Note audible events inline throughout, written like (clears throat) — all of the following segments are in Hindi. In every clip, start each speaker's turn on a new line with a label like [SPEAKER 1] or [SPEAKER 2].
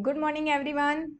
[SPEAKER 1] Good morning, everyone.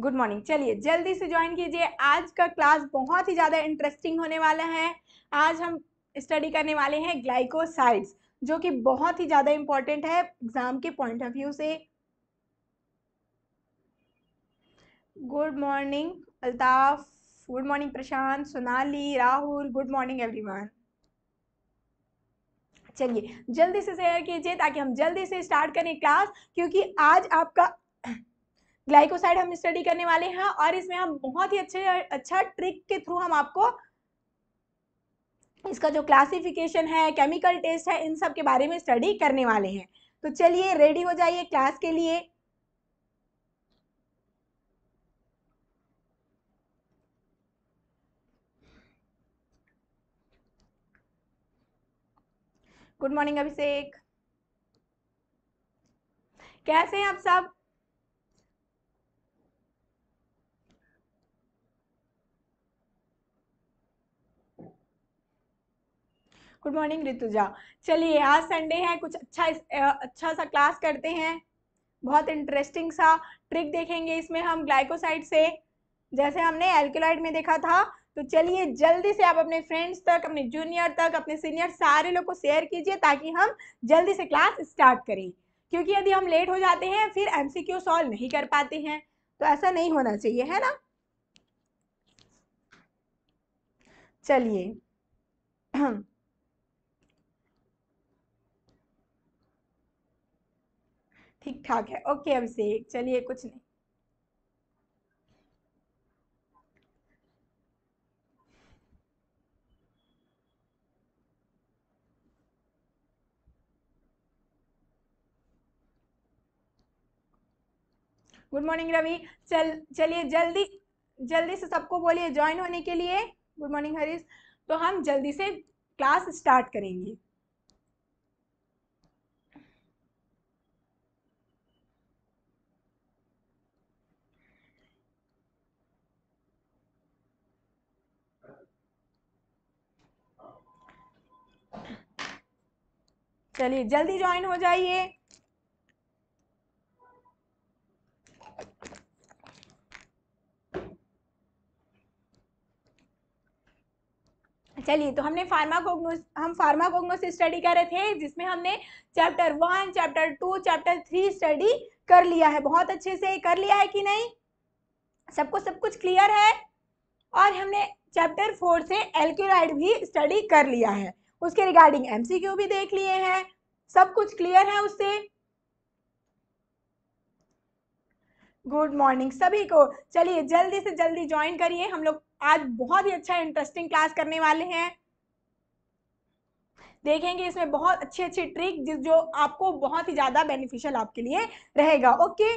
[SPEAKER 1] Good morning चलिए जल्दी से ज्वाइन कीजिए आज का क्लास बहुत ही ज़्यादा इंटरेस्टिंग होने वाला है आज हम स्टडी करने वाले हैं ग्लाइकोसाइड्स जो कि बहुत ही ज़्यादा इम्पॉर्टेंट है एग्ज़ाम के पॉइंट ऑफ व्यू से good morning Altaf good morning Prashant Sonali Rahul good morning everyone चलिए जल्दी से शेयर कीजिए ताकि हम जल्दी से स्टार्ट करें क्लास क्योंकि आज आपका ग्लाइकोसाइड हम स्टडी करने वाले हैं और इसमें हम बहुत ही अच्छे अच्छा ट्रिक के थ्रू हम आपको इसका जो क्लासिफिकेशन है केमिकल टेस्ट है इन सब के बारे में स्टडी करने वाले हैं तो चलिए रेडी हो जाइए क्लास के लिए गुड मॉर्निंग अभिषेक कैसे हैं आप सब गुड मॉर्निंग ऋतुजा चलिए आज संडे है कुछ अच्छा अच्छा सा क्लास करते हैं बहुत इंटरेस्टिंग सा ट्रिक देखेंगे इसमें हम ग्लाइकोसाइड से जैसे हमने एल्कोलाइड में देखा था तो चलिए जल्दी से आप अपने फ्रेंड्स तक अपने जूनियर तक अपने सीनियर सारे लोग को शेयर कीजिए ताकि हम जल्दी से क्लास स्टार्ट करें क्योंकि यदि हम लेट हो जाते हैं फिर एमसीक्यू सॉल्व नहीं कर पाते हैं तो ऐसा नहीं होना चाहिए है ना चलिए (clears throat) ठीक ठाक है ओके अभिषेक चलिए कुछ नहीं गुड मॉर्निंग रवि चल चलिए जल्दी जल्दी से सबको बोलिए ज्वाइन होने के लिए गुड मॉर्निंग हरीश तो हम जल्दी से क्लास स्टार्ट करेंगे चलिए जल्दी ज्वाइन हो जाइए चलिए तो हमने फार्माकोग्नोस हम फार्माकोग्नोस स्टडी कर रहे थे जिसमें हमने chapter one chapter two chapter three study कर लिया है बहुत अच्छे से कर लिया है कि नहीं सबको सब कुछ क्लियर है और हमने चैप्टर फोर से एल्क्यूराइड भी स्टडी कर लिया है उसके रिगार्डिंग एमसीक्यू भी देख लिए हैं सब कुछ क्लियर है उससे गुड मॉर्निंग सभी को चलिए जल्दी से जल्दी ज्वाइन करिए हम लोग आज बहुत ही अच्छा इंटरेस्टिंग क्लास करने वाले हैं देखेंगे इसमें बहुत अच्छी अच्छी ट्रिक जिस जो आपको बहुत ही ज़्यादा बेनिफिशियल आपके लिए रहेगा ओके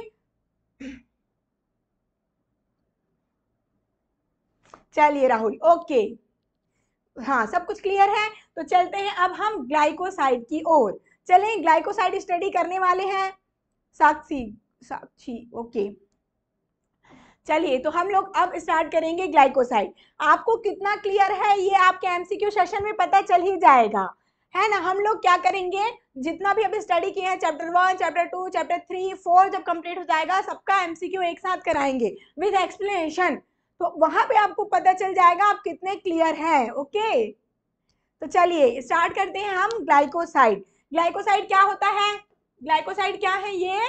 [SPEAKER 1] चलिए राहुल ओके हाँ सब कुछ क्लियर है तो चलते हैं अब हम ग्लाइकोसाइड की ओर चलें ग्लाइकोसाइड स्टडी करने वाले हैं साक्षी साक्षी ओके चलिए तो हम लोग अब स्टार्ट करेंगे ग्लाइकोसाइड आपको कितना क्लियर है ये आपके एमसीक्यू सेशन में पता चल ही जाएगा है ना हम लोग क्या करेंगे जितना भी अभी स्टडी किए हैं chapter one chapter two chapter three four जब कंप्लीट हो जाएगा सबका एमसीक्यू एक साथ कराएंगे विद एक्सप्लेनेशन तो वहां पे आपको पता चल जाएगा आप कितने क्लियर हैं ओके तो चलिए स्टार्ट करते हैं हम ग्लाइकोसाइड ग्लाइकोसाइड क्या होता है ग्लाइकोसाइड क्या है ये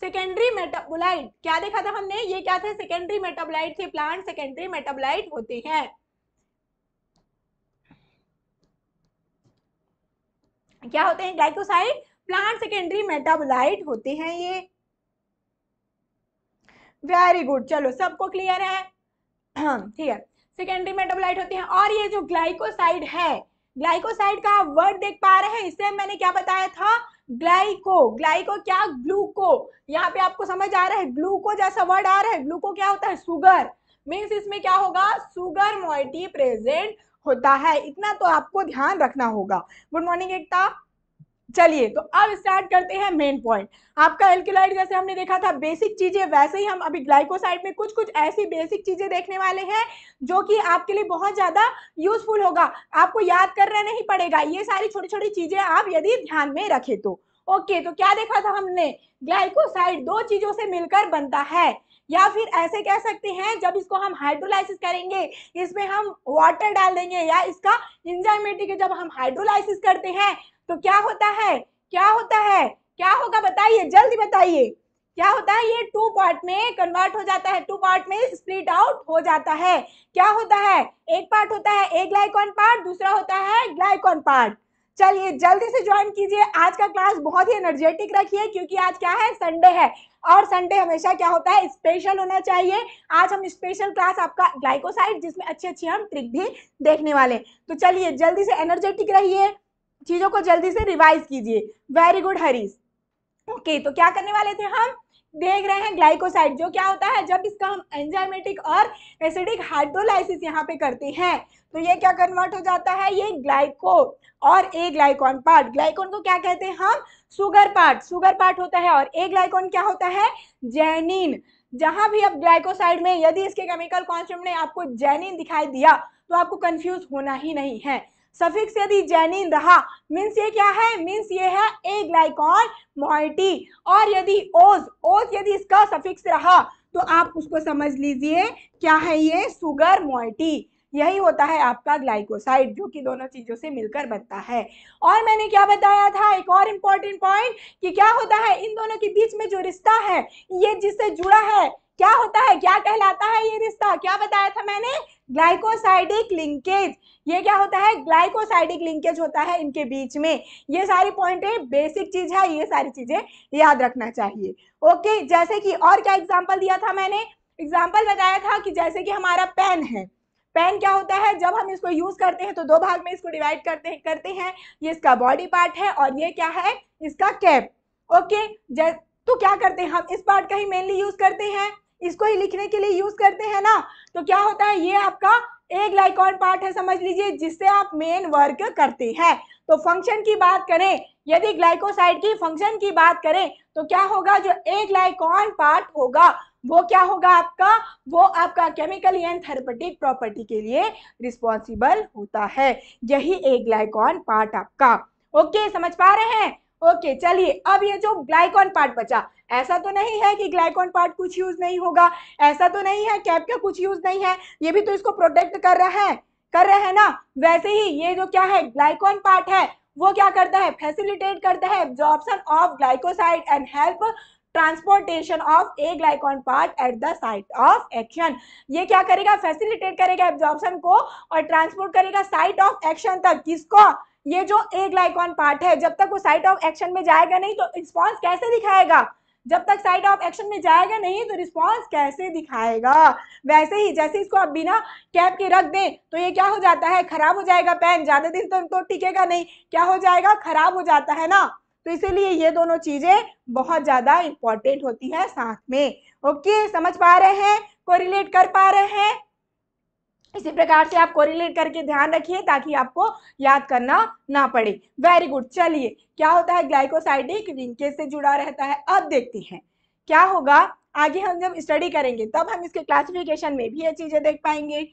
[SPEAKER 1] सेकेंडरी मेटाबोलाइट क्या देखा था हमने ये क्या थे सेकेंडरी मेटाबोलाइट थे प्लांट सेकेंडरी मेटाबोलाइट होते हैं क्या होते हैं ग्लाइकोसाइड प्लांट सेकेंडरी मेटाबोलाइट होते हैं ये वेरी गुड चलो सबको क्लियर है (clears throat) ठीक है सेकेंडरी मेटाबोलाइट होती है और ये जो ग्लाइकोसाइड है ग्लाइकोसाइड का वर्ड देख पा रहे हैं इससे मैंने क्या बताया था ग्लाइको ग्लाइको क्या ग्लूको यहाँ पे आपको समझ आ रहा है ग्लूको जैसा वर्ड आ रहा है ग्लूको क्या होता है सुगर मीन्स इसमें क्या होगा सुगर मोइटी प्रेजेंट होता है इतना तो आपको ध्यान रखना होगा गुड मॉर्निंग एकता चलिए तो अब स्टार्ट करते हैं मेन पॉइंट आपका एल्किलाइड जैसे हमने देखा था बेसिक चीजें वैसे ही हम अभी ग्लाइकोसाइड में कुछ कुछ ऐसी बेसिक चीजें देखने वाले हैं जो कि आपके लिए बहुत ज्यादा यूजफुल होगा आपको याद करना नहीं पड़ेगा ये सारी छोटी छोटी चीजें आप यदि ध्यान में रखें तो ओके okay, तो क्या देखा था हमने ग्लाइकोसाइड दो चीजों से मिलकर बनता है या फिर ऐसे कह सकते हैं जब इसको हम हाइड्रोलाइसिस करेंगे इसमें हम वाटर डाल देंगे या इसका इंजाइमेटिक जब हम हाइड्रोलाइसिस करते हैं तो क्या होता है क्या होता है क्या होगा बताइए जल्दी बताइए क्या होता है ये टू पार्ट में कन्वर्ट हो जाता है टू पार्ट में स्प्लिट आउट हो जाता है क्या होता है एक पार्ट होता है एक ग्लाइकॉन पार्ट दूसरा होता है ग्लाइकॉन पार्ट चलिए जल्दी से ज्वाइन कीजिए आज का क्लास बहुत ही एनर्जेटिक रखिए क्योंकि आज क्या है संडे है और संडे हमेशा क्या होता है स्पेशल होना चाहिए आज हम स्पेशल क्लास आपका ग्लाइकोसाइड जिसमें अच्छे अच्छे हम ट्रिक भी देखने वाले तो चलिए जल्दी से एनर्जेटिक रहिए चीजों को जल्दी से रिवाइज कीजिए वेरी गुड हरीश ओके तो क्या करने वाले थे हम देख रहे हैं ग्लाइकोसाइड जो क्या होता है जब इसका हम एंजाइमेटिक और एसिडिक हाइड्रोलाइसिस यहाँ पे करते हैं तो ये क्या कन्वर्ट हो जाता है ये ग्लाइको और ए ग्लाइकॉन पार्ट ग्लाइकोन को क्या कहते हैं हम सुगर पार्ट सुगर पार्ट होता है और ए ग्लाइकोन क्या होता है जैनिन जहां भी आप ग्लाइकोसाइड में यदि इसके केमिकल कॉन्सेप्ट ने आपको जैनिन दिखाई दिया तो आपको कंफ्यूज होना ही नहीं है सफिक्स यदि जैनिन रहा मीन्स ये क्या है मीन्स ये है ए ग्लाइकॉन मोइटी और यदि ओज ओज यदि इसका सफिक्स रहा तो आप उसको समझ लीजिए क्या है ये सुगर मोइटी यही होता है आपका ग्लाइकोसाइड जो कि दोनों चीज़ों से मिलकर बनता है और मैंने क्या बताया था एक और इम्पोर्टेंट पॉइंट कि क्या होता है इन दोनों के बीच में जो रिश्ता है ये जिससे जुड़ा है क्या होता है क्या कहलाता है ये रिश्ता क्या बताया था मैंने ग्लाइकोसाइडिक लिंकेज ये क्या होता है ग्लाइकोसाइडिक लिंकेज होता है इनके बीच में ये सारी है बेसिक चीज है ये सारी चीजें याद रखना चाहिए ओके जैसे कि और क्या एग्जाम्पल दिया था मैंने एग्जाम्पल बताया था कि जैसे कि हमारा पेन है पेन क्या होता है जब हम इसको यूज करते हैं तो दो भाग में इसको डिवाइड करते हैं करते हैं ये इसका बॉडी पार्ट है और ये क्या है इसका कैप ओके तो क्या करते हैं हम इस पार्ट का ही मेनली यूज करते हैं इसको ही लिखने के लिए यूज करते हैं ना तो क्या होता है ये आपका एक लाइकॉन पार्ट है समझ लीजिए जिससे आप मेन वर्क करते हैं तो फंक्शन की बात करें यदि ग्लाइकोसाइड की फंक्शन की बात करें तो क्या होगा जो एक लाइकॉन पार्ट होगा वो क्या होगा आपका वो आपका केमिकल एंड थेरेपेटिक प्रॉपर्टी के लिए रिस्पॉन्सिबल होता है यही एक ग्लाइकॉन पार्ट आपका ओके समझ पा रहे हैं ओके चलिए अब ये जो ग्लाइकॉन पार्ट बचा ऐसा तो नहीं है कि ग्लाइकॉन पार्ट कुछ यूज नहीं होगा ऐसा तो नहीं है कैप का कुछ यूज नहीं है ये भी तो इसको प्रोटेक्ट कर रहा है कर रहे हैं ना वैसे ही ये जो क्या है ग्लाइकॉन पार्ट है वो क्या करता है फैसिलिटेट करता है absorption of glycoside and help transportation of aglycone part at the site of action ये क्या करेगा फैसिलिटेट करेगा एब्जॉर्प्शन को और ट्रांसपोर्ट करेगा साइट ऑफ एक्शन तक किसको ये जो ए ग्लाइकॉन पार्ट है जब तक वो साइट ऑफ एक्शन में जाएगा नहीं तो रिस्पॉन्स कैसे दिखाएगा जब तक साइड ऑफ एक्शन में जाएगा नहीं तो रिस्पांस कैसे दिखाएगा वैसे ही जैसे इसको आप बिना कैप के रख दें तो ये क्या हो जाता है खराब हो जाएगा पेन ज़्यादा दिन तक तो टिकेगा नहीं क्या हो जाएगा खराब हो जाता है ना तो इसीलिए ये दोनों चीज़ें बहुत ज़्यादा इंपॉर्टेंट होती है साथ में ओके समझ पा रहे हैं को कर पा रहे हैं इसी प्रकार से आप कोरिलेट करके ध्यान रखिए ताकि आपको याद करना ना पड़े वेरी गुड चलिए क्या होता है ग्लाइकोसाइडिक रिंग से जुड़ा रहता है अब देखते हैं क्या होगा आगे हम जब स्टडी करेंगे तब हम इसके क्लासिफिकेशन में भी ये चीज़ें देख पाएंगे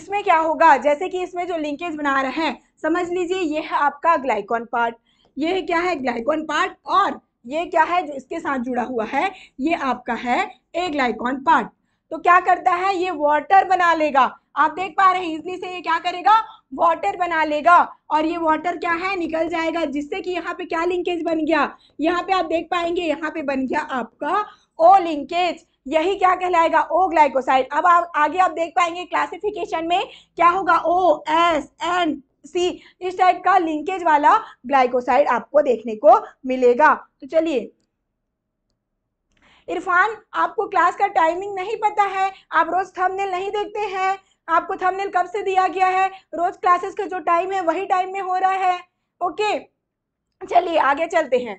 [SPEAKER 1] इसमें क्या होगा जैसे कि इसमें जो लिंकेज बना रहे हैं समझ लीजिए ये है आपका ग्लाइकॉन पार्ट ये क्या है ग्लाइकॉन पार्ट और ये क्या है जो इसके साथ जुड़ा हुआ है ये आपका है ए ग्लाइकॉन पार्ट तो क्या करता है ये वाटर बना लेगा आप देख पा रहे हैं इजली से ये क्या करेगा वाटर बना लेगा और ये वाटर क्या है निकल जाएगा जिससे कि यहाँ पे क्या लिंकेज बन गया यहाँ पे आप देख पाएंगे यहाँ पे बन गया आपका ओ लिंकेज यही क्या कहलाएगा ओ ग्लाइकोसाइड अब आप आगे आप देख पाएंगे क्लासिफिकेशन में क्या होगा ओ एस एन सी इस टाइप का लिंकेज वाला ग्लाइकोसाइड आपको देखने को मिलेगा तो चलिए इरफान आपको क्लास का टाइमिंग नहीं पता है आप रोज़ थंबनेल नहीं देखते हैं आपको थंबनेल कब से दिया गया है रोज़ क्लासेस का जो टाइम है वही टाइम में हो रहा है ओके चलिए आगे चलते हैं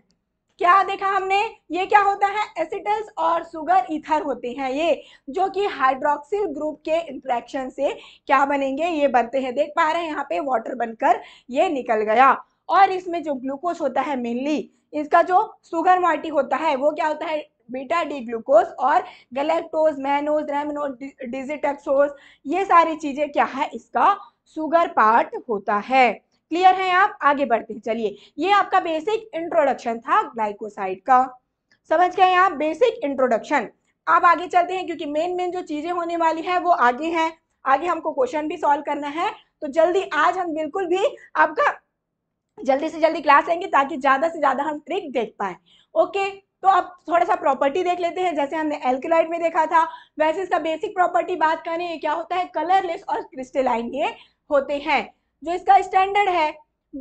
[SPEAKER 1] क्या देखा हमने ये क्या होता है एसिटल्स और सुगर इथर होते हैं ये जो कि हाइड्रोक्सिल ग्रुप के इंट्रैक्शन से क्या बनेंगे ये बनते हैं देख पा रहे हैं यहाँ पे वाटर बनकर ये निकल गया और इसमें जो ग्लूकोज होता है मेनली इसका जो सुगर मॉल्टी होता है वो क्या होता है बीटा डी ग्लूकोज और गलेक्टोज मैनोज रेमनोज डिजिटेक्सोज ये सारी चीज़ें क्या है इसका सुगर पार्ट होता है क्लियर है आप आगे बढ़ते चलिए ये आपका बेसिक इंट्रोडक्शन था ग्लाइकोसाइड का समझ गए आप बेसिक इंट्रोडक्शन आप आगे चलते हैं क्योंकि मेन मेन जो चीज़ें होने वाली है वो आगे हैं आगे हमको क्वेश्चन भी सॉल्व करना है तो जल्दी आज हम बिल्कुल भी आपका जल्दी से जल्दी क्लास लेंगे ताकि ज़्यादा से ज़्यादा हम ट्रिक देख पाए ओके तो अब थोड़ा सा प्रॉपर्टी देख लेते हैं जैसे हमने एल्केलाइड में देखा था वैसे इसका बेसिक प्रॉपर्टी बात करें ये क्या होता है कलरलेस और क्रिस्टलाइन ये होते हैं जो इसका स्टैंडर्ड है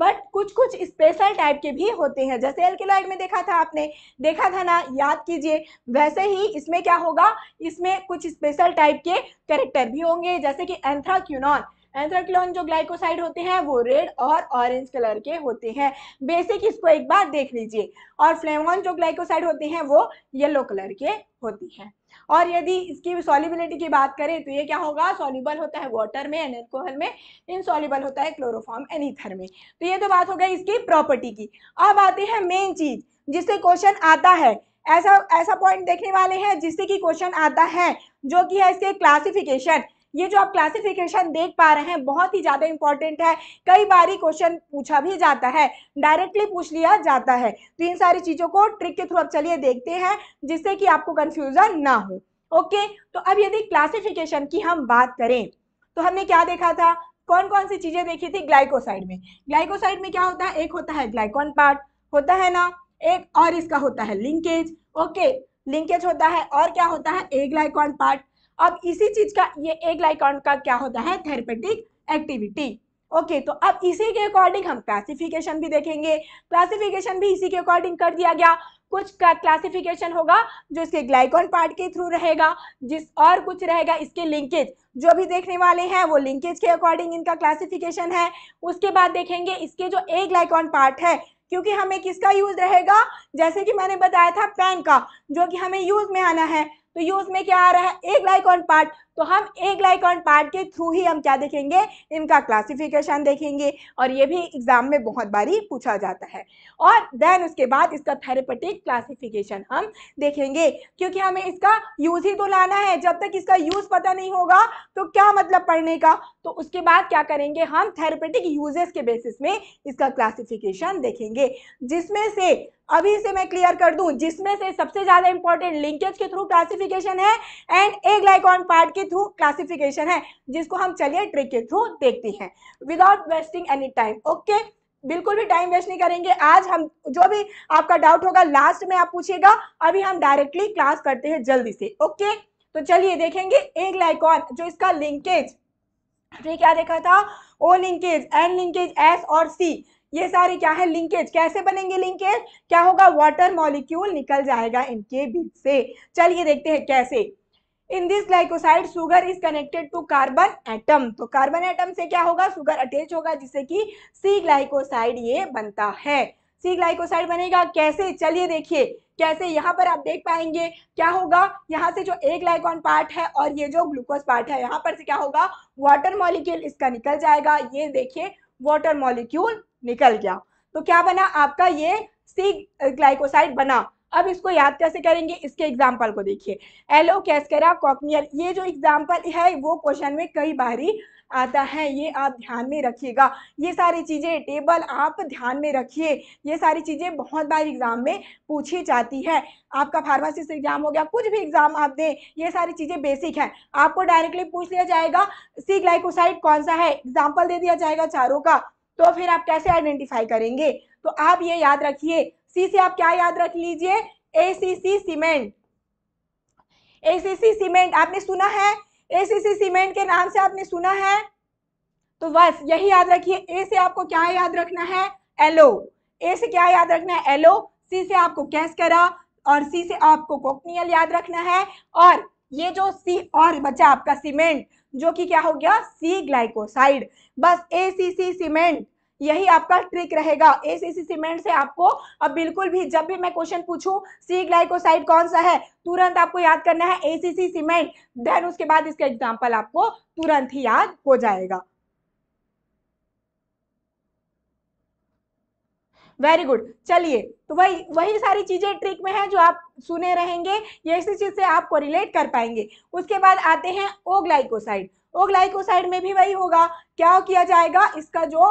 [SPEAKER 1] बट कुछ कुछ स्पेशल टाइप के भी होते हैं जैसे एल्केलाइड में देखा था आपने देखा था ना याद कीजिए वैसे ही इसमें क्या होगा इसमें कुछ स्पेशल टाइप के करेक्टर भी होंगे जैसे कि एंथ्राक्यूनॉन एंथ्राक्लोन जो ग्लाइकोसाइड होते हैं वो रेड और ऑरेंज कलर के होते हैं बेसिक इसको एक बार देख लीजिए और फ्लेवॉन जो ग्लाइकोसाइड होते हैं वो येलो कलर के होती हैं और यदि इसकी सॉलिबिलिटी की बात करें तो ये क्या होगा सॉलिबल होता है वाटर में एन एल्कोहल में इनसॉल्यूबल होता है क्लोरोफॉर्म एनीथर में तो ये तो बात हो गई इसकी प्रॉपर्टी की अब आते हैं मेन चीज जिससे क्वेश्चन आता है ऐसा ऐसा पॉइंट देखने वाले हैं जिससे कि क्वेश्चन आता है जो कि है इसके क्लासिफिकेशन ये जो आप क्लासिफिकेशन देख पा रहे हैं बहुत ही ज़्यादा इंपॉर्टेंट है कई बार ही क्वेश्चन पूछा भी जाता है डायरेक्टली पूछ लिया जाता है तो इन सारी चीज़ों को ट्रिक के थ्रू आप चलिए देखते हैं जिससे कि आपको कंफ्यूजन ना हो ओके तो अब यदि क्लासिफिकेशन की हम बात करें तो हमने क्या देखा था कौन कौन सी चीज़ें देखी थी ग्लाइकोसाइड में ग्लाइकोसाइड में क्या होता है एक होता है ग्लाइकॉन पार्ट होता है ना एक और इसका होता है लिंकेज ओके लिंकेज होता है और क्या होता है ए ग्लाइकॉन पार्ट अब इसी चीज का ये एक लाइकॉन का क्या होता है थेरेपेटिक एक्टिविटी ओके okay, तो अब इसी के अकॉर्डिंग हम क्लासिफिकेशन भी देखेंगे क्लासिफिकेशन भी इसी के अकॉर्डिंग कर दिया गया कुछ का क्लासिफिकेशन होगा जो इसके ग्लाइकॉन पार्ट के थ्रू रहेगा जिस और कुछ रहेगा इसके लिंकेज जो भी देखने वाले हैं वो लिंकेज के अकॉर्डिंग इनका क्लासिफिकेशन है उसके बाद देखेंगे इसके जो ए ग्लाइकॉन पार्ट है क्योंकि हमें किसका यूज रहेगा जैसे कि मैंने बताया था पेन का जो कि हमें यूज में आना है तो ये उसमें क्या आ रहा है एक ग्लाइकॉन पार्ट तो हम एक ग्लाइकॉन पार्ट के थ्रू ही हम क्या देखेंगे इनका क्लासिफिकेशन देखेंगे और ये भी एग्जाम में बहुत बारी पूछा जाता है और देन उसके बाद इसका थेरेपेटिक क्लासिफिकेशन हम देखेंगे क्योंकि हमें इसका यूज ही तो लाना है जब तक इसका यूज पता नहीं होगा तो क्या मतलब पढ़ने का तो उसके बाद क्या करेंगे हम थेरेपेटिक यूजेस के बेसिस में इसका क्लासिफिकेशन देखेंगे जिसमें से अभी से मैं क्लियर कर दूं जिसमें से सबसे ज्यादा इंपॉर्टेंट लिंकेज के थ्रू क्लासिफिकेशन है एंड ए ग्लाइकॉन पार्ट के थ्रू क्लासिफिकेशन है जिसको हम चलिए ट्रिक के थ्रू देखते हैं without wasting any time okay बिल्कुल भी टाइम वेस्ट नहीं करेंगे आज हम जो भी आपका डाउट होगा लास्ट में आप पूछिएगा अभी हम डायरेक्टली क्लास करते हैं जल्दी से ओके तो चलिए देखेंगे ए ग्लाइकॉन जो इसका लिंकेज हमने क्या देखा था O linkage N linkage S और सी ये सारे क्या है लिंकेज कैसे बनेंगे लिंकेज क्या होगा वाटर मॉलिक्यूल निकल जाएगा इनके बीच से चलिए देखते हैं कैसे in this glycoside sugar is connected to carbon atom तो कार्बन एटम से क्या होगा सुगर अटैच होगा जिससे कि सी ग्लाइकोसाइड ये बनता है सी ग्लाइकोसाइड बनेगा कैसे चलिए देखिए कैसे यहाँ पर आप देख पाएंगे क्या होगा यहाँ से जो एक ग्लाइकॉन पार्ट है और ये जो ग्लूकोज पार्ट है यहाँ पर से क्या होगा वाटर मॉलिक्यूल इसका निकल जाएगा ये देखिए वाटर मॉलिक्यूल निकल गया तो क्या बना आपका ये सी ग्लाइकोसाइड बना अब इसको याद कैसे करेंगे इसके एग्जाम्पल को देखिए एलो कैस्करा कॉकनियर ये जो एग्जाम्पल है वो क्वेश्चन में कई बारी आता है ये आप ध्यान में रखिएगा ये सारी चीज़ें टेबल आप ध्यान में रखिए ये सारी चीज़ें बहुत बार एग्ज़ाम में पूछी जाती है आपका फार्मासिस्ट एग्ज़ाम हो गया कुछ भी एग्ज़ाम आप दें ये सारी चीज़ें बेसिक हैं आपको डायरेक्टली पूछ लिया जाएगा सी ग्लाइकोसाइड कौन सा है एग्जाम्पल दे दिया जाएगा चारों का तो फिर आप कैसे आइडेंटिफाई करेंगे तो आप ये याद रखिए सी से आप क्या याद रख लीजिए सी सीमेंट सी सीमेंट आपने सुना है सी सीमेंट के नाम से आपने सुना है तो बस यही याद रखिए ए से आपको क्या याद रखना है एलो ए से क्या याद रखना है एलो सी से आपको कैस करा और सी से आपको कोकनियल याद रखना है और ये जो सी और बचा आपका सीमेंट जो कि क्या हो गया सी ग्लाइकोसाइड बस सी सीमेंट यही आपका ट्रिक रहेगा सी सीमेंट से आपको अब बिल्कुल भी जब भी मैं क्वेश्चन पूछूं सी ग्लाइकोसाइड कौन सा है तुरंत आपको याद करना है एसीसी सीमेंट देन उसके बाद इसका एग्जाम्पल आपको तुरंत ही याद हो जाएगा वेरी गुड चलिए तो वही वही सारी चीज़ें ट्रिक में है जो आप सुने रहेंगे ये इसी चीज़ से आप रिलेट कर पाएंगे उसके बाद आते हैं ओग्लाइकोसाइड ओग्लाइकोसाइड में भी वही होगा क्या किया जाएगा इसका जो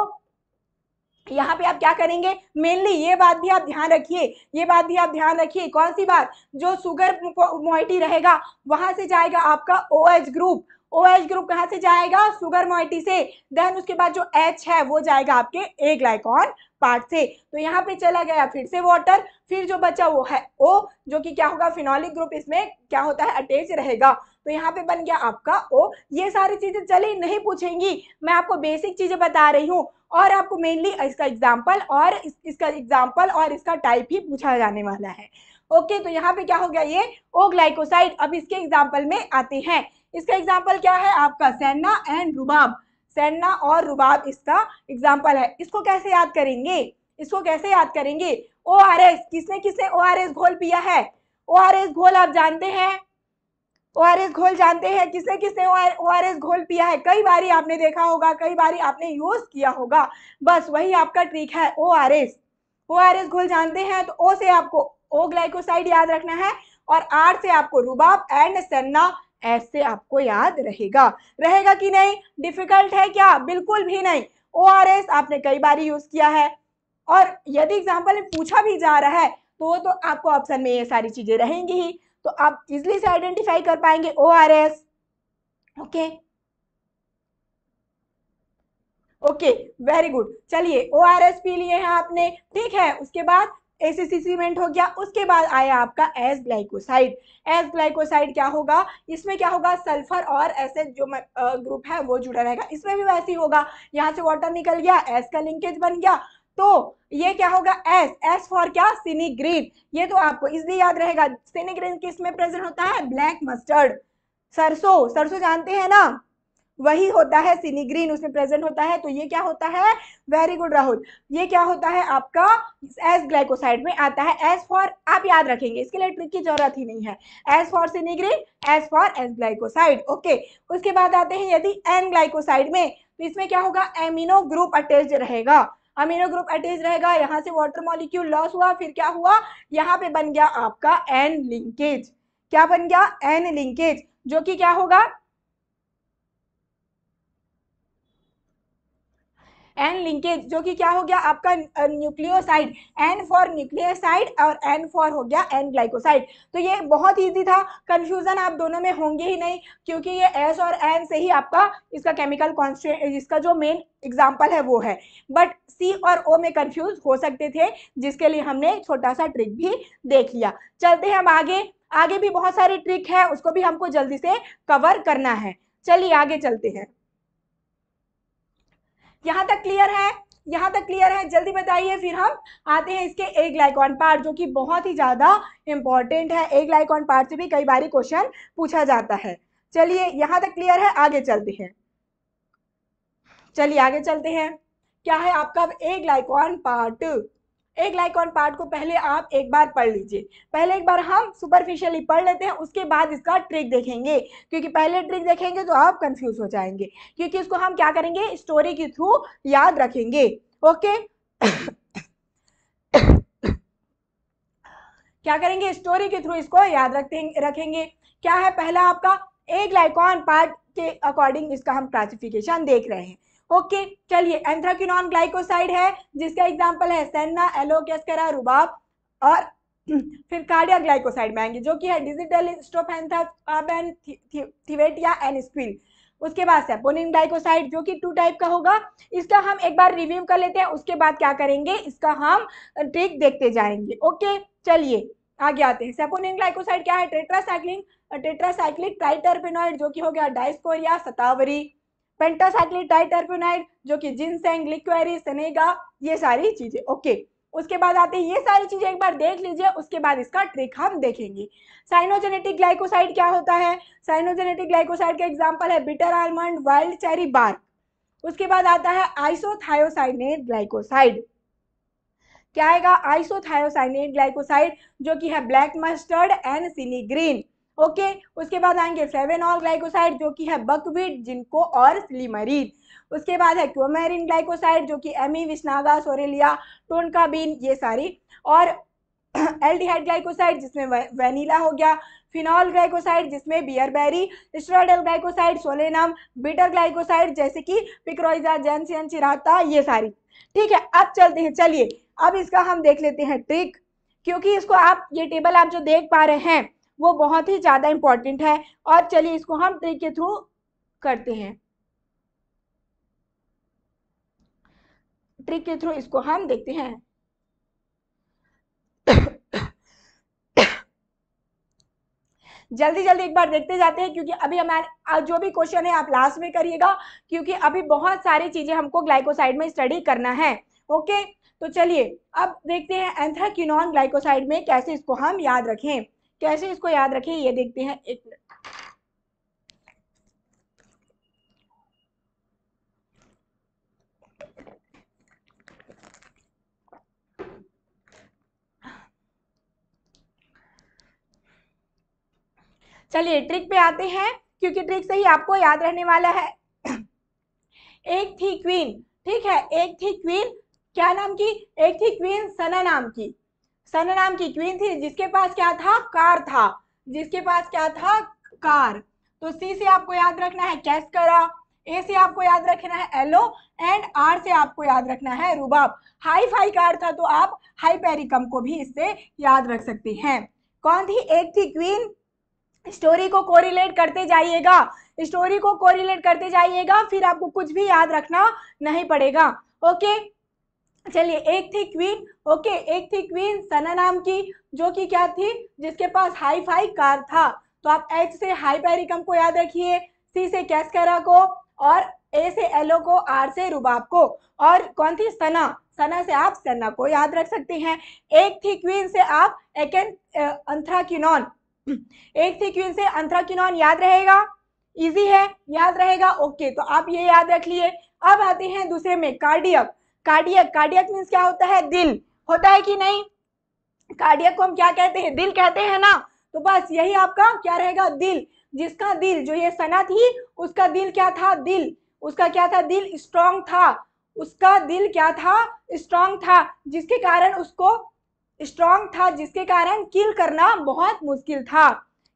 [SPEAKER 1] यहाँ पे आप क्या करेंगे मेनली ये बात भी आप ध्यान रखिए ये बात भी आप ध्यान रखिए कौन सी बात जो सुगर मोइटी रहेगा वहां से जाएगा आपका O OH group O H group कहाँ से जाएगा सुगर मोइटी से देन उसके बाद जो एच है वो जाएगा आपके ए ग्लाइकॉन पार्ट से तो यहाँ पे चला गया फिर से वाटर फिर जो बचा वो है ओ जो कि क्या होगा फिनॉलिक ग्रुप इसमें क्या होता है अटैच रहेगा तो यहाँ पे बन गया आपका ओ ये सारी चीज़ें चले नहीं पूछेंगी मैं आपको बेसिक चीज़ें बता रही हूँ और आपको मेनली इसका एग्जाम्पल और इस, इसका एग्जाम्पल और इसका टाइप ही पूछा जाने वाला है ओके तो यहाँ पे क्या हो गया ये ओ ग्लाइकोसाइड अब इसके एग्जाम्पल में आते हैं इसका एग्जाम्पल क्या है आपका सैन्ना एंड रुबाब सैन्ना और रुबाब इसका एग्जाम्पल है इसको कैसे याद करेंगे इसको कैसे याद करेंगे ओ आर एस किसने किसने ओ आर एस घोल पिया है ओ आर एस घोल आप जानते हैं ओ आर एस घोल जानते हैं किसने किसने ओ आर एस घोल पिया है कई बारी आपने देखा होगा कई बारी आपने यूज किया होगा बस वही आपका ट्रिक है O R S O R S घोल जानते हैं तो ओ से आपको ओ ग्लाइकोसाइड याद रखना है और आर से आपको रुबाब एंड सन्ना ऐसे आपको याद रहेगा रहेगा कि नहीं डिफिकल्ट है क्या बिल्कुल भी नहीं ओ आपने कई बार यूज किया है और यदि एग्जाम्पल में पूछा भी जा रहा है तो तो आपको ऑप्शन में ये सारी चीजें रहेंगी ही तो आप इजली से आइडेंटिफाई कर पाएंगे O R S okay okay very good चलिए ओ आर एस पी लिए हैं आपने ठीक है उसके बाद एसिसमेंट हो गया उसके बाद आया आपका एस ग्लाइकोसाइड एस ग्लाइकोसाइड क्या होगा इसमें क्या होगा सल्फर और एस जो ग्रुप है वो जुड़ा रहेगा इसमें भी वैसे ही होगा यहाँ से वाटर निकल गया एस का लिंकेज बन गया तो ये क्या होगा एस एस फॉर क्या सिनीग्रीन ये तो आपको इसलिए याद रहेगा सिनीग्रीन किस में प्रेजेंट होता है ब्लैक मस्टर्ड सरसों सरसों जानते हैं ना वही होता है सिनीग्रीन उसमें प्रेजेंट होता है तो ये क्या होता है वेरी गुड राहुल ये क्या होता है आपका एस ग्लाइकोसाइड में आता है एस फॉर आप याद रखेंगे इसके लिए ट्रिक की जरूरत ही नहीं है S for sinigrin S for S glycoside okay उसके बाद आते हैं यदि एन ग्लाइकोसाइड में तो इसमें क्या होगा एमिनो ग्रुप अटैच रहेगा अमीनो ग्रुप अटैच रहेगा यहाँ से वाटर मॉलिक्यूल लॉस हुआ फिर क्या हुआ यहाँ पे बन गया आपका एन लिंकेज क्या बन गया एन लिंकेज जो कि क्या होगा एन लिंकेज जो कि क्या हो गया आपका न्यूक्लियोसाइड एन फॉर न्यूक्लियोसाइड और एन फॉर हो गया एन ग्लाइकोसाइड तो ये बहुत ईजी था कन्फ्यूजन आप दोनों में होंगे ही नहीं क्योंकि ये एस और एन से ही आपका इसका केमिकल कॉन्स्टेंट इसका जो मेन एग्जाम्पल है वो है बट सी और ओ में कन्फ्यूज हो सकते थे जिसके लिए हमने छोटा सा ट्रिक भी देख लिया चलते हैं हम आगे आगे भी बहुत सारी ट्रिक है उसको भी हमको जल्दी से कवर करना है चलिए आगे चलते हैं यहाँ तक क्लियर है यहाँ तक क्लियर है जल्दी बताइए फिर हम आते हैं इसके एक लाइकॉन पार्ट जो कि बहुत ही ज़्यादा इंपॉर्टेंट है एक लाइकॉन पार्ट से भी कई बार क्वेश्चन पूछा जाता है चलिए यहाँ तक क्लियर है आगे चलते हैं चलिए आगे चलते हैं क्या है आपका एक लाइकॉन पार्ट एक लाइकॉन पार्ट को पहले आप एक बार पढ़ लीजिए पहले एक बार हम सुपरफिशियली पढ़ लेते हैं उसके बाद इसका ट्रिक देखेंगे क्योंकि पहले ट्रिक देखेंगे तो आप कंफ्यूज हो जाएंगे क्योंकि इसको हम क्या करेंगे स्टोरी के थ्रू याद रखेंगे ओके क्या करेंगे स्टोरी के थ्रू इसको याद रखते रखेंगे क्या है पहला आपका एक लाइकॉन पार्ट के अकॉर्डिंग इसका हम क्लासिफिकेशन देख रहे हैं ओके चलिए एंथ्राक्यूनॉन ग्लाइकोसाइड है जिसका एग्जाम्पल है सेन्ना एलोकेस्करा रुबाब और फिर कार्डिया ग्लाइकोसाइड में आएंगे जो कि है digital strophanthus thevetia and squill उसके बाद सेपोनिन ग्लाइकोसाइड जो कि टू टाइप का होगा इसका हम एक बार रिव्यू कर लेते हैं उसके बाद क्या करेंगे इसका हम ट्रिक देखते जाएंगे ओके चलिए आगे आते हैं सेपोनिन ग्लाइकोसाइड क्या है टेट्रासाइक्लिन टेट्रासाइक्लिक ट्राइटरपेनॉइड जो कि हो गया डाइस्पोरिया सतावरी पेंटासाइक्लिक डाइटर्फिनाइड जो कि जिनसेंग लिक्वेरी सनेगा ये सारी चीजें ओके उसके बाद आते हैं ये सारी चीजें एक बार देख लीजिए उसके बाद इसका ट्रिक हम देखेंगे साइनोजेनेटिक ग्लाइकोसाइड क्या होता है साइनोजेनेटिक ग्लाइकोसाइड का एग्जांपल है bitter almond wild cherry bark उसके बाद आता है आइसोथायोसाइनेट ग्लाइकोसाइड क्या आएगा आइसोथायोसाइनेट ग्लाइकोसाइड जो कि है black mustard and sinigrin okay उसके बाद आएंगे फ्लेवेनॉल ग्लाइकोसाइड जो कि है बकवीट जिनको और लिमरीन उसके बाद है क्योमेरिन ग्लाइकोसाइड जो कि एमी विस्नागा सोरेलिया टोनका बीन ये सारी और (clears throat) एल्डिहाइड ग्लाइकोसाइड जिसमें वेनिला हो गया फिनॉल ग्लाइकोसाइड जिसमें बियरबेरी स्ट्रॉडल ग्लाइकोसाइड सोलेनम बिटर ग्लाइकोसाइड जैसे कि पिक्रोइजा जेंसियन चिराता ये सारी ठीक है अब चलते हैं चलिए अब इसका हम देख लेते हैं ट्रिक क्योंकि इसको आप ये टेबल आप जो देख पा रहे हैं वो बहुत ही ज़्यादा इम्पॉर्टेंट है और चलिए इसको हम ट्रिक के थ्रू करते हैं ट्रिक के थ्रू इसको हम देखते हैं जल्दी जल्दी एक बार देखते जाते हैं क्योंकि अभी हमारे जो भी क्वेश्चन है आप लास्ट में करिएगा क्योंकि अभी बहुत सारी चीज़ें हमको ग्लाइकोसाइड में स्टडी करना है ओके तो चलिए अब देखते हैं एंथ्राक्विनॉन ग्लाइकोसाइड में कैसे इसको हम याद रखें कैसे इसको याद रखें ये देखते हैं एक मिनट चलिए ट्रिक पे आते हैं क्योंकि ट्रिक से ही आपको याद रहने वाला है एक थी क्वीन ठीक है एक थी क्वीन क्या नाम की एक थी क्वीन सना नाम की सन नाम की क्वीन थी जिसके पास क्या था कार था जिसके पास क्या था कार तो सी से आपको याद रखना है कैस करा ए से आपको याद रखना है एलो एंड आर से आपको याद रखना है रुबाब हाई फाई कार था तो आप हाई पेरिकम को भी इससे याद रख सकते हैं कौन थी एक थी क्वीन स्टोरी को कोरिलेट करते जाइएगा स्टोरी को कोरिलेट करते जाइएगा फिर आपको कुछ भी याद रखना नहीं पड़ेगा ओके okay? चलिए एक थी क्वीन ओके एक थी क्वीन सना नाम की जो कि क्या थी जिसके पास हाई फाई कार था तो आप एच से हाई पैरिकम को याद रखिए सी से कैस्करा को और ए से एलो को आर से रुबाब को और कौन थी सना सना से आप सना को याद रख सकते हैं एक थी क्वीन से आप एकेन अंथ्राकिनॉन एक थी क्वीन से अंथ्राकिनॉन याद रहेगा इजी है याद रहेगा ओके तो आप ये याद रख लिए अब आते हैं दूसरे में कार्डियक कार्डियक कार्डियक मीन्स क्या होता है दिल होता है कि नहीं कार्डियक को हम क्या कहते हैं दिल कहते हैं ना तो बस यही आपका क्या रहेगा दिल जिसका दिल जो ये सना थी उसका दिल क्या था दिल उसका क्या था दिल स्ट्रांग था उसका दिल क्या था स्ट्रांग था जिसके कारण उसको स्ट्रांग था जिसके कारण किल करना बहुत मुश्किल था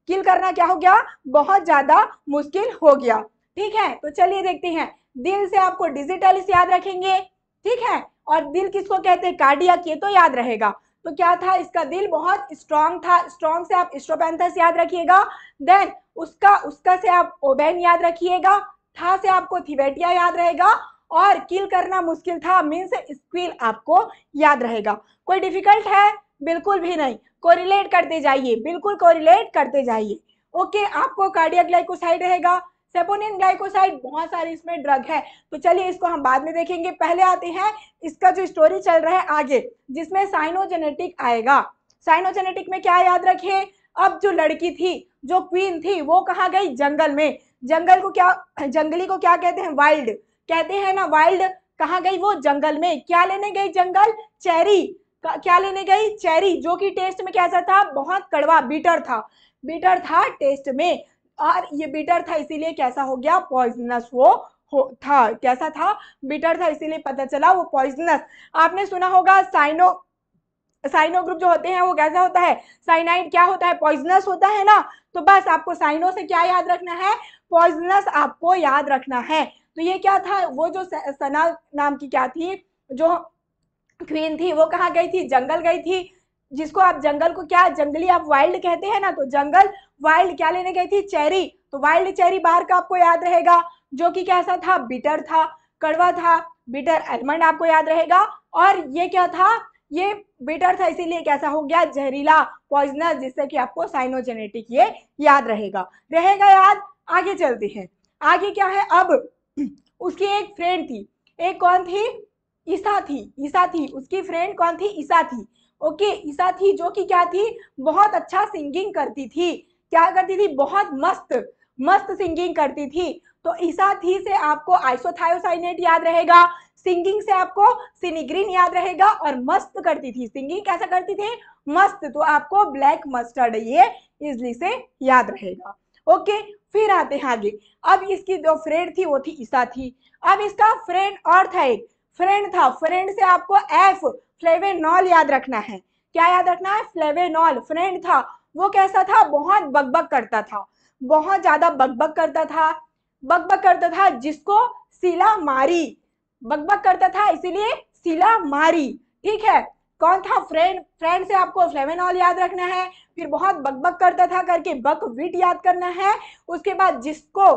[SPEAKER 1] किल करना क्या हो गया बहुत ज्यादा मुश्किल हो गया ठीक है तो चलिए देखते हैं दिल से आपको डिजिटल याद रखेंगे ठीक है और दिल किसको कहते हैं कार्डिया ये तो याद रहेगा तो क्या था इसका दिल बहुत स्ट्रांग था स्ट्रांग से आप स्ट्रोपेंथस याद रखिएगा देन उसका उसका से आप ओबेन याद रखिएगा था से आपको थिवेटिया याद रहेगा और किल करना मुश्किल था मीन्स स्क्विल आपको याद रहेगा कोई डिफिकल्ट है बिल्कुल भी नहीं कोरिलेट करते जाइए बिल्कुल कोरिलेट करते जाइए ओके आपको कार्डियक ग्लाइकोसाइड रहेगा सेपोनिन ग्लाइकोसाइड बहुत सारे इसमें ड्रग है तो चलिए इसको हम बाद में देखेंगे पहले आते हैं इसका जो स्टोरी चल रहा है आगे जिसमें साइनोजेनेटिक आएगा साइनोजेनेटिक में क्या याद रखे अब जो लड़की थी जो क्वीन थी वो कहाँ गई जंगल में जंगल को क्या जंगली को क्या कहते हैं वाइल्ड कहते हैं ना वाइल्ड कहाँ गई वो जंगल में क्या लेने गई जंगल चेरी क्या लेने गई चेरी जो कि टेस्ट में कैसा था बहुत कड़वा बीटर था बीटर था टेस्ट में और ये बिटर था इसीलिए कैसा हो गया पॉइजनस वो हो था कैसा था बिटर था इसीलिए पता चला वो पॉइजनस आपने सुना होगा साइनो साइनो ग्रुप जो होते हैं वो कैसा होता है साइनाइड क्या होता है पॉइजनस होता है ना तो बस आपको साइनो से क्या याद रखना है पॉइजनस आपको याद रखना है तो ये क्या था वो जो सना नाम की क्या थी जो क्वीन थी वो कहाँ गई थी जंगल गई थी जिसको आप जंगल को क्या जंगली आप वाइल्ड कहते हैं ना तो जंगल वाइल्ड क्या लेने गई थी चेरी तो वाइल्ड चेरी बाहर का आपको याद रहेगा जो कि कैसा था बिटर था कड़वा था बिटर एलमंड आपको याद रहेगा और ये क्या था ये बिटर था इसीलिए कैसा हो गया जहरीला पॉइजनस जिससे कि आपको साइनोजेनेटिक ये याद रहेगा रहेगा याद आगे चलते हैं आगे क्या है अब (clears throat) उसकी एक फ्रेंड थी एक कौन थी ईसा थी ईसा थी उसकी फ्रेंड कौन थी ईसा थी ओके ईसा थी जो कि क्या थी बहुत अच्छा सिंगिंग करती थी क्या करती थी बहुत मस्त मस्त सिंगिंग करती थी तो ईसा थी से आपको आइसोथायोसाइनेट याद रहेगा सिंगिंग से आपको सिनिग्रीन याद रहेगा और मस्त करती थी सिंगिंग कैसा करती थी मस्त तो आपको ब्लैक मस्टर्ड ये इजली से याद रहेगा ओके फिर आते हैं आगे अब इसकी जो फ्रेंड थी वो थी ईसा थी अब इसका फ्रेंड और था एक फ्रेंड था फ्रेंड से आपको एफ फ्लेवेनॉल याद रखना है क्या याद रखना है फ्लेवेनॉल फ्रेंड था वो कैसा था बहुत बकबक करता था बहुत ज्यादा बकबक करता था बकबक करता था जिसको सिला मारी बकबक करता था इसीलिए सिला मारी ठीक है कौन था फ्रेंड फ्रेंड से आपको फ्लेवेनॉल याद रखना है फिर बहुत बकबक करता था करके बक बकविट याद करना है उसके बाद जिसको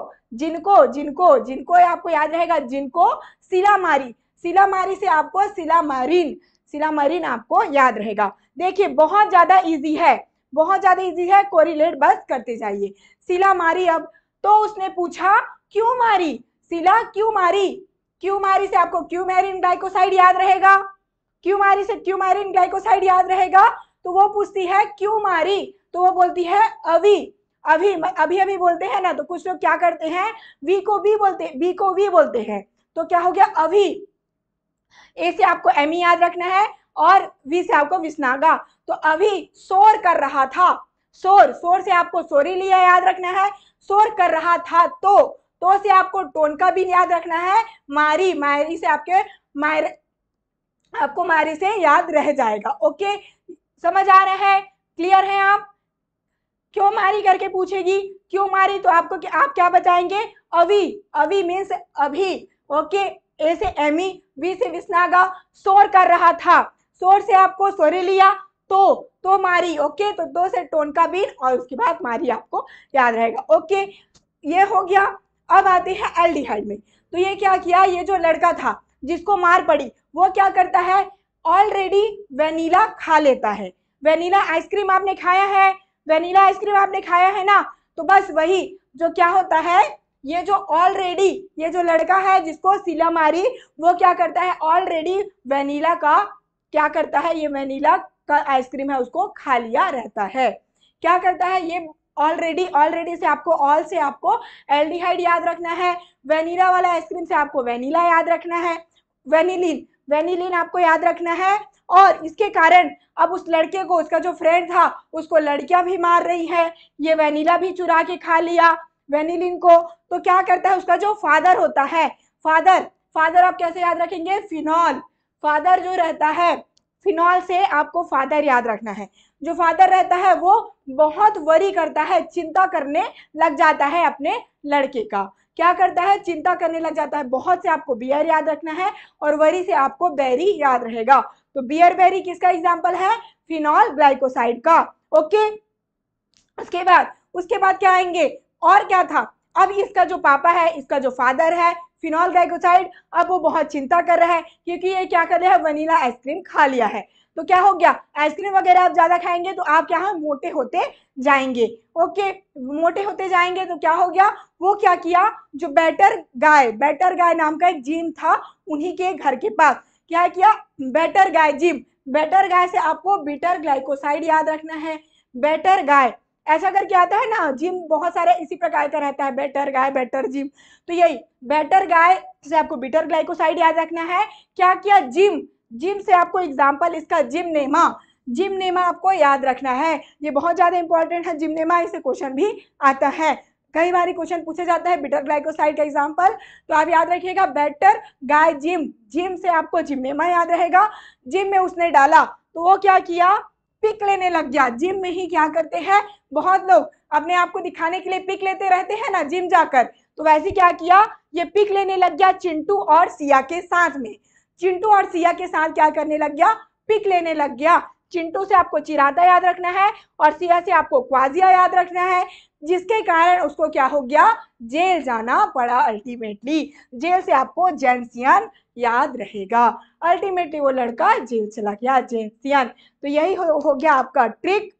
[SPEAKER 1] जिनको जिनको जिनको आपको याद रहेगा जिनको सिला मारी सिला मारी से आपको सिला मारिन सिलामरीन आपको याद रहेगा देखिए बहुत ज़्यादा इजी है बहुत ज़्यादा इजी है कोरिलेट बस करते जाइए सिला मारी अब तो उसने पूछा क्यों मारी सिला क्यों मारी क्यों मारी से आपको क्यों मैरिन ग्लाइकोसाइड याद रहेगा क्यों मारी से क्यों मैरिन ग्लाइकोसाइड याद रहेगा तो वो पूछती है क्यों मारी तो वो बोलती है अभी अभी अभी अभी बोलते हैं ना तो कुछ लोग क्या करते हैं वी को भी बोलते बी को भी बोलते हैं तो क्या हो गया अभी ए से आपको एम e याद रखना है और वी से आपको विस्नागा तो अभी शोर कर रहा था शोर शोर से आपको सोरी लिया याद रखना है शोर कर रहा था तो तो से आपको टोन का भी याद रखना है मारी मायरी से आपके मायर आपको मारी से याद रह जाएगा ओके समझ आ रहा है क्लियर है आप क्यों मारी करके पूछेगी क्यों मारी तो आपको कि आप क्या बचाएंगे अभी अभी मीन्स अभी ओके ए से एमी बी से विस्नागा सोर कर रहा था सोर से आपको सोरे लिया तो तो मारी ओके तो दो से टोन का बीन और उसके बाद मारी आपको याद रहेगा ओके ये हो गया अब आते हैं एल्डिहाइड में तो ये क्या किया ये जो लड़का था जिसको मार पड़ी वो क्या करता है ऑलरेडी वेनीला खा लेता है वेनीला आइसक्रीम आपने खाया है वेनीला आइसक्रीम आपने खाया है ना तो बस वही जो क्या होता है ये जो ऑलरेडी ये जो लड़का है जिसको सिला मारी वो क्या करता है ऑलरेडी वेनीला का क्या करता है ये वेनीला का आइसक्रीम है उसको खा लिया रहता है क्या करता है ये ऑलरेडी ऑलरेडी से आपको ऑल से आपको एल्डिहाइड याद रखना है वेनीला वाला आइसक्रीम से आपको वेनीला याद रखना है वेनिलिन वेनिलिन आपको याद रखना है और इसके कारण अब उस लड़के को उसका जो फ्रेंड था उसको लड़कियां भी मार रही है ये वेनिला भी चुरा के खा लिया वेनिलिन को तो क्या करता है उसका जो फादर होता है फादर फादर आप कैसे याद रखेंगे फिनॉल फादर जो रहता है फिनॉल से आपको फादर याद रखना है जो फादर रहता है वो बहुत वरी करता है चिंता करने लग जाता है अपने लड़के का क्या करता है चिंता करने लग जाता है बहुत से आपको बियर याद रखना है और वरी से आपको बैरी याद रहेगा तो बियर बैरी किसका एग्जाम्पल है फिनॉल ग्लाइकोसाइड का ओके उसके बाद उसके बाद क्या आएंगे और क्या था अब इसका जो पापा है इसका जो फादर है फिनॉल गाइकोसाइड अब वो बहुत चिंता कर रहा है क्योंकि ये क्या कर रहा है वनीला आइसक्रीम खा लिया है तो क्या हो गया आइसक्रीम वगैरह आप ज़्यादा खाएंगे तो आप क्या है मोटे होते जाएंगे ओके मोटे होते जाएंगे तो क्या हो गया वो क्या किया जो बैटर गाय बैटर गाय नाम का एक जीम था उन्हीं के घर के पास क्या किया better guy gym better guy से आपको बीटर ग्लाइकोसाइड याद रखना है बैटर गाय ऐसा करके आता है ना जिम बहुत सारे इसी प्रकार का रहता है बेटर गाय बेटर जिम तो यही बेटर गाय से आपको बिटर ग्लाइकोसाइड याद रखना है क्या किया जिम जिम से आपको एग्जाम्पल इसका जिम नेमा जिम नेमा आपको याद रखना है ये बहुत ज़्यादा इंपॉर्टेंट है जिम नेमा इसे क्वेश्चन भी आता है कई बार क्वेश्चन पूछे जाता है बिटर ग्लाइकोसाइड का एग्जाम्पल तो आप याद रखिएगा बेटर गाय जिम जिम से आपको जिम नेमा याद रहेगा जिम में उसने डाला तो वो क्या किया पिक लेने लग गया जिम में ही क्या करते हैं बहुत लोग अपने आप को दिखाने के लिए पिक लेते रहते हैं ना जिम जाकर तो वैसे क्या किया ये पिक लेने लग गया चिंटू और सिया के साथ में चिंटू और सिया के साथ क्या करने लग गया पिक लेने लग गया चिंटू से आपको चिराता याद रखना है और सिया से आपको क्वाजिया याद रखना है जिसके कारण उसको क्या हो गया जेल जाना पड़ा अल्टीमेटली जेल से आपको जेंसियन याद रहेगा अल्टीमेटली वो लड़का जेल चला गया जेंसियन तो यही हो, हो गया आपका ट्रिक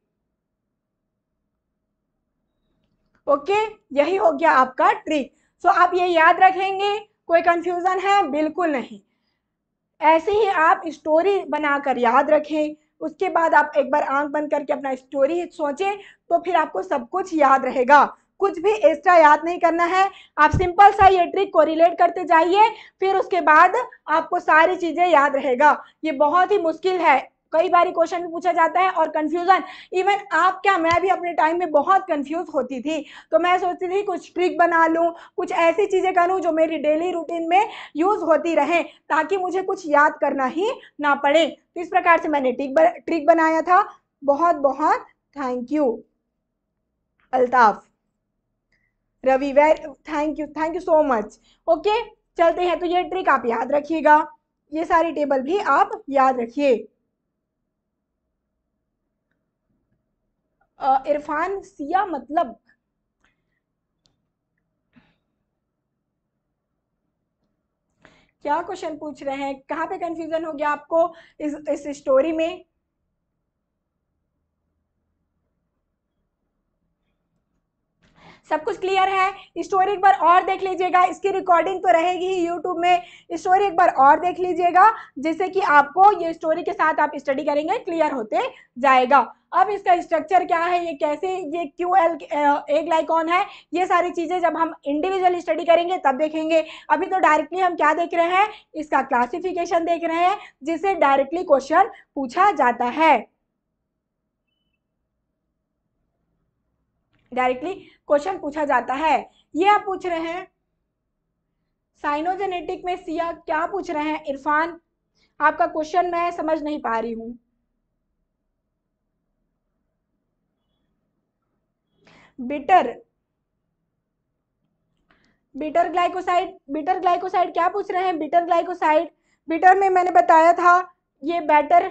[SPEAKER 1] ओके यही हो गया आपका ट्रिक सो आप ये याद रखेंगे कोई कंफ्यूजन है बिल्कुल नहीं ऐसे ही आप स्टोरी बनाकर याद रखें उसके बाद आप एक बार आंख बंद करके अपना स्टोरी सोचें तो फिर आपको सब कुछ याद रहेगा कुछ भी एक्स्ट्रा याद नहीं करना है आप सिंपल सा ये ट्रिक को रिलेट करते जाइए फिर उसके बाद आपको सारी चीज़ें याद रहेगा ये बहुत ही मुश्किल है कई बार क्वेश्चन भी पूछा जाता है और कंफ्यूजन इवन आप क्या मैं भी अपने टाइम में बहुत कंफ्यूज होती थी तो मैं सोचती थी कुछ ट्रिक बना लूँ कुछ ऐसी चीज़ें करूँ जो मेरी डेली रूटीन में यूज़ होती रहें ताकि मुझे कुछ याद करना ही ना पड़े तो इस प्रकार से मैंने ट्रिक ट्रिक बनाया था बहुत बहुत थैंक यू अल्ताफ रवि वेर thank you thank you so much okay चलते हैं तो ये ट्रिक आप याद रखिएगा ये सारी टेबल भी आप याद रखिए इरफान सिया मतलब क्या क्वेश्चन पूछ रहे हैं कहाँ पे कंफ्यूजन हो गया आपको इस इस स्टोरी में सब कुछ क्लियर है स्टोरी एक बार और देख लीजिएगा इसकी रिकॉर्डिंग तो रहेगी ही यूट्यूब में स्टोरी एक बार और देख लीजिएगा जिससे कि आपको ये स्टोरी के साथ आप स्टडी करेंगे क्लियर होते जाएगा अब इसका स्ट्रक्चर क्या है ये कैसे ये क्यू एल ए ग्लाइकॉन है ये सारी चीज़ें जब हम इंडिविजुअल स्टडी करेंगे तब देखेंगे अभी तो डायरेक्टली हम क्या देख रहे हैं इसका क्लासिफिकेशन देख रहे हैं जिसे डायरेक्टली क्वेश्चन पूछा जाता है डायरेक्टली क्वेश्चन पूछा जाता है ये आप पूछ रहे हैं साइनोजेनेटिक में सिया क्या पूछ रहे हैं इरफान आपका क्वेश्चन मैं समझ नहीं पा रही हूं bitter bitter glycoside bitter glycoside क्या पूछ रहे हैं बिटर ग्लाइकोसाइड बिटर में मैंने बताया था ये बैटर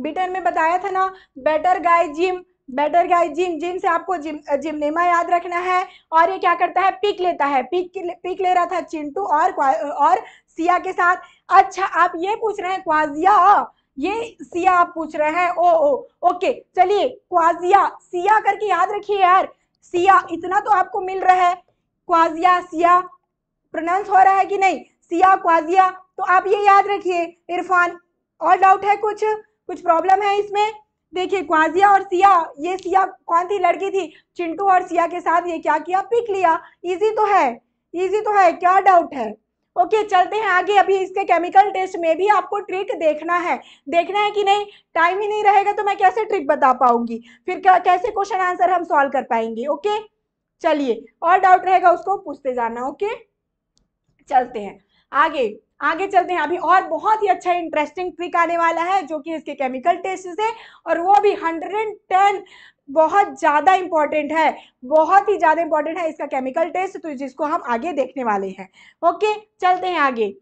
[SPEAKER 1] बी में बताया था ना better guy gym better guy gym gym से आपको जिम जिमनेमा याद रखना है और ये क्या करता है पिक लेता है पिक पिक ले रहा था चिंटू और और सिया के साथ अच्छा आप ये पूछ रहे हैं क्वाजिया ये सिया आप पूछ रहे हैं ओ ओ ओके चलिए क्वाजिया सिया करके याद रखिए यार सिया इतना तो आपको मिल रहा है क्वाजिया सिया प्रोनाउंस हो रहा है कि नहीं सिया क्वाजिया तो आप ये याद रखिए इरफान और डाउट है कुछ कुछ प्रॉब्लम है इसमें देखिए क्वाजिया और सिया ये सिया कौन थी लड़की थी चिंटू और सिया के साथ ये क्या किया पिक लिया इजी तो है इजी तो है क्या डाउट है ओके okay, चलते हैं आगे अभी इसके केमिकल टेस्ट में भी आपको ट्रिक देखना है देखना है कि नहीं टाइम ही नहीं रहेगा तो मैं कैसे ट्रिक बता पाऊंगी फिर क्या कैसे क्वेश्चन आंसर हम सॉल्व कर पाएंगे ओके okay? चलिए और डाउट रहेगा उसको पूछते जाना ओके okay? चलते हैं आगे आगे चलते हैं अभी और बहुत ही अच्छा इंटरेस्टिंग ट्रिक आने वाला है जो कि इसके केमिकल टेस्ट से और वो भी हंड्रेड टेन बहुत ज़्यादा इंपॉर्टेंट है बहुत ही ज़्यादा इंपॉर्टेंट है इसका केमिकल टेस्ट तो जिसको हम आगे देखने वाले हैं ओके चलते हैं आगे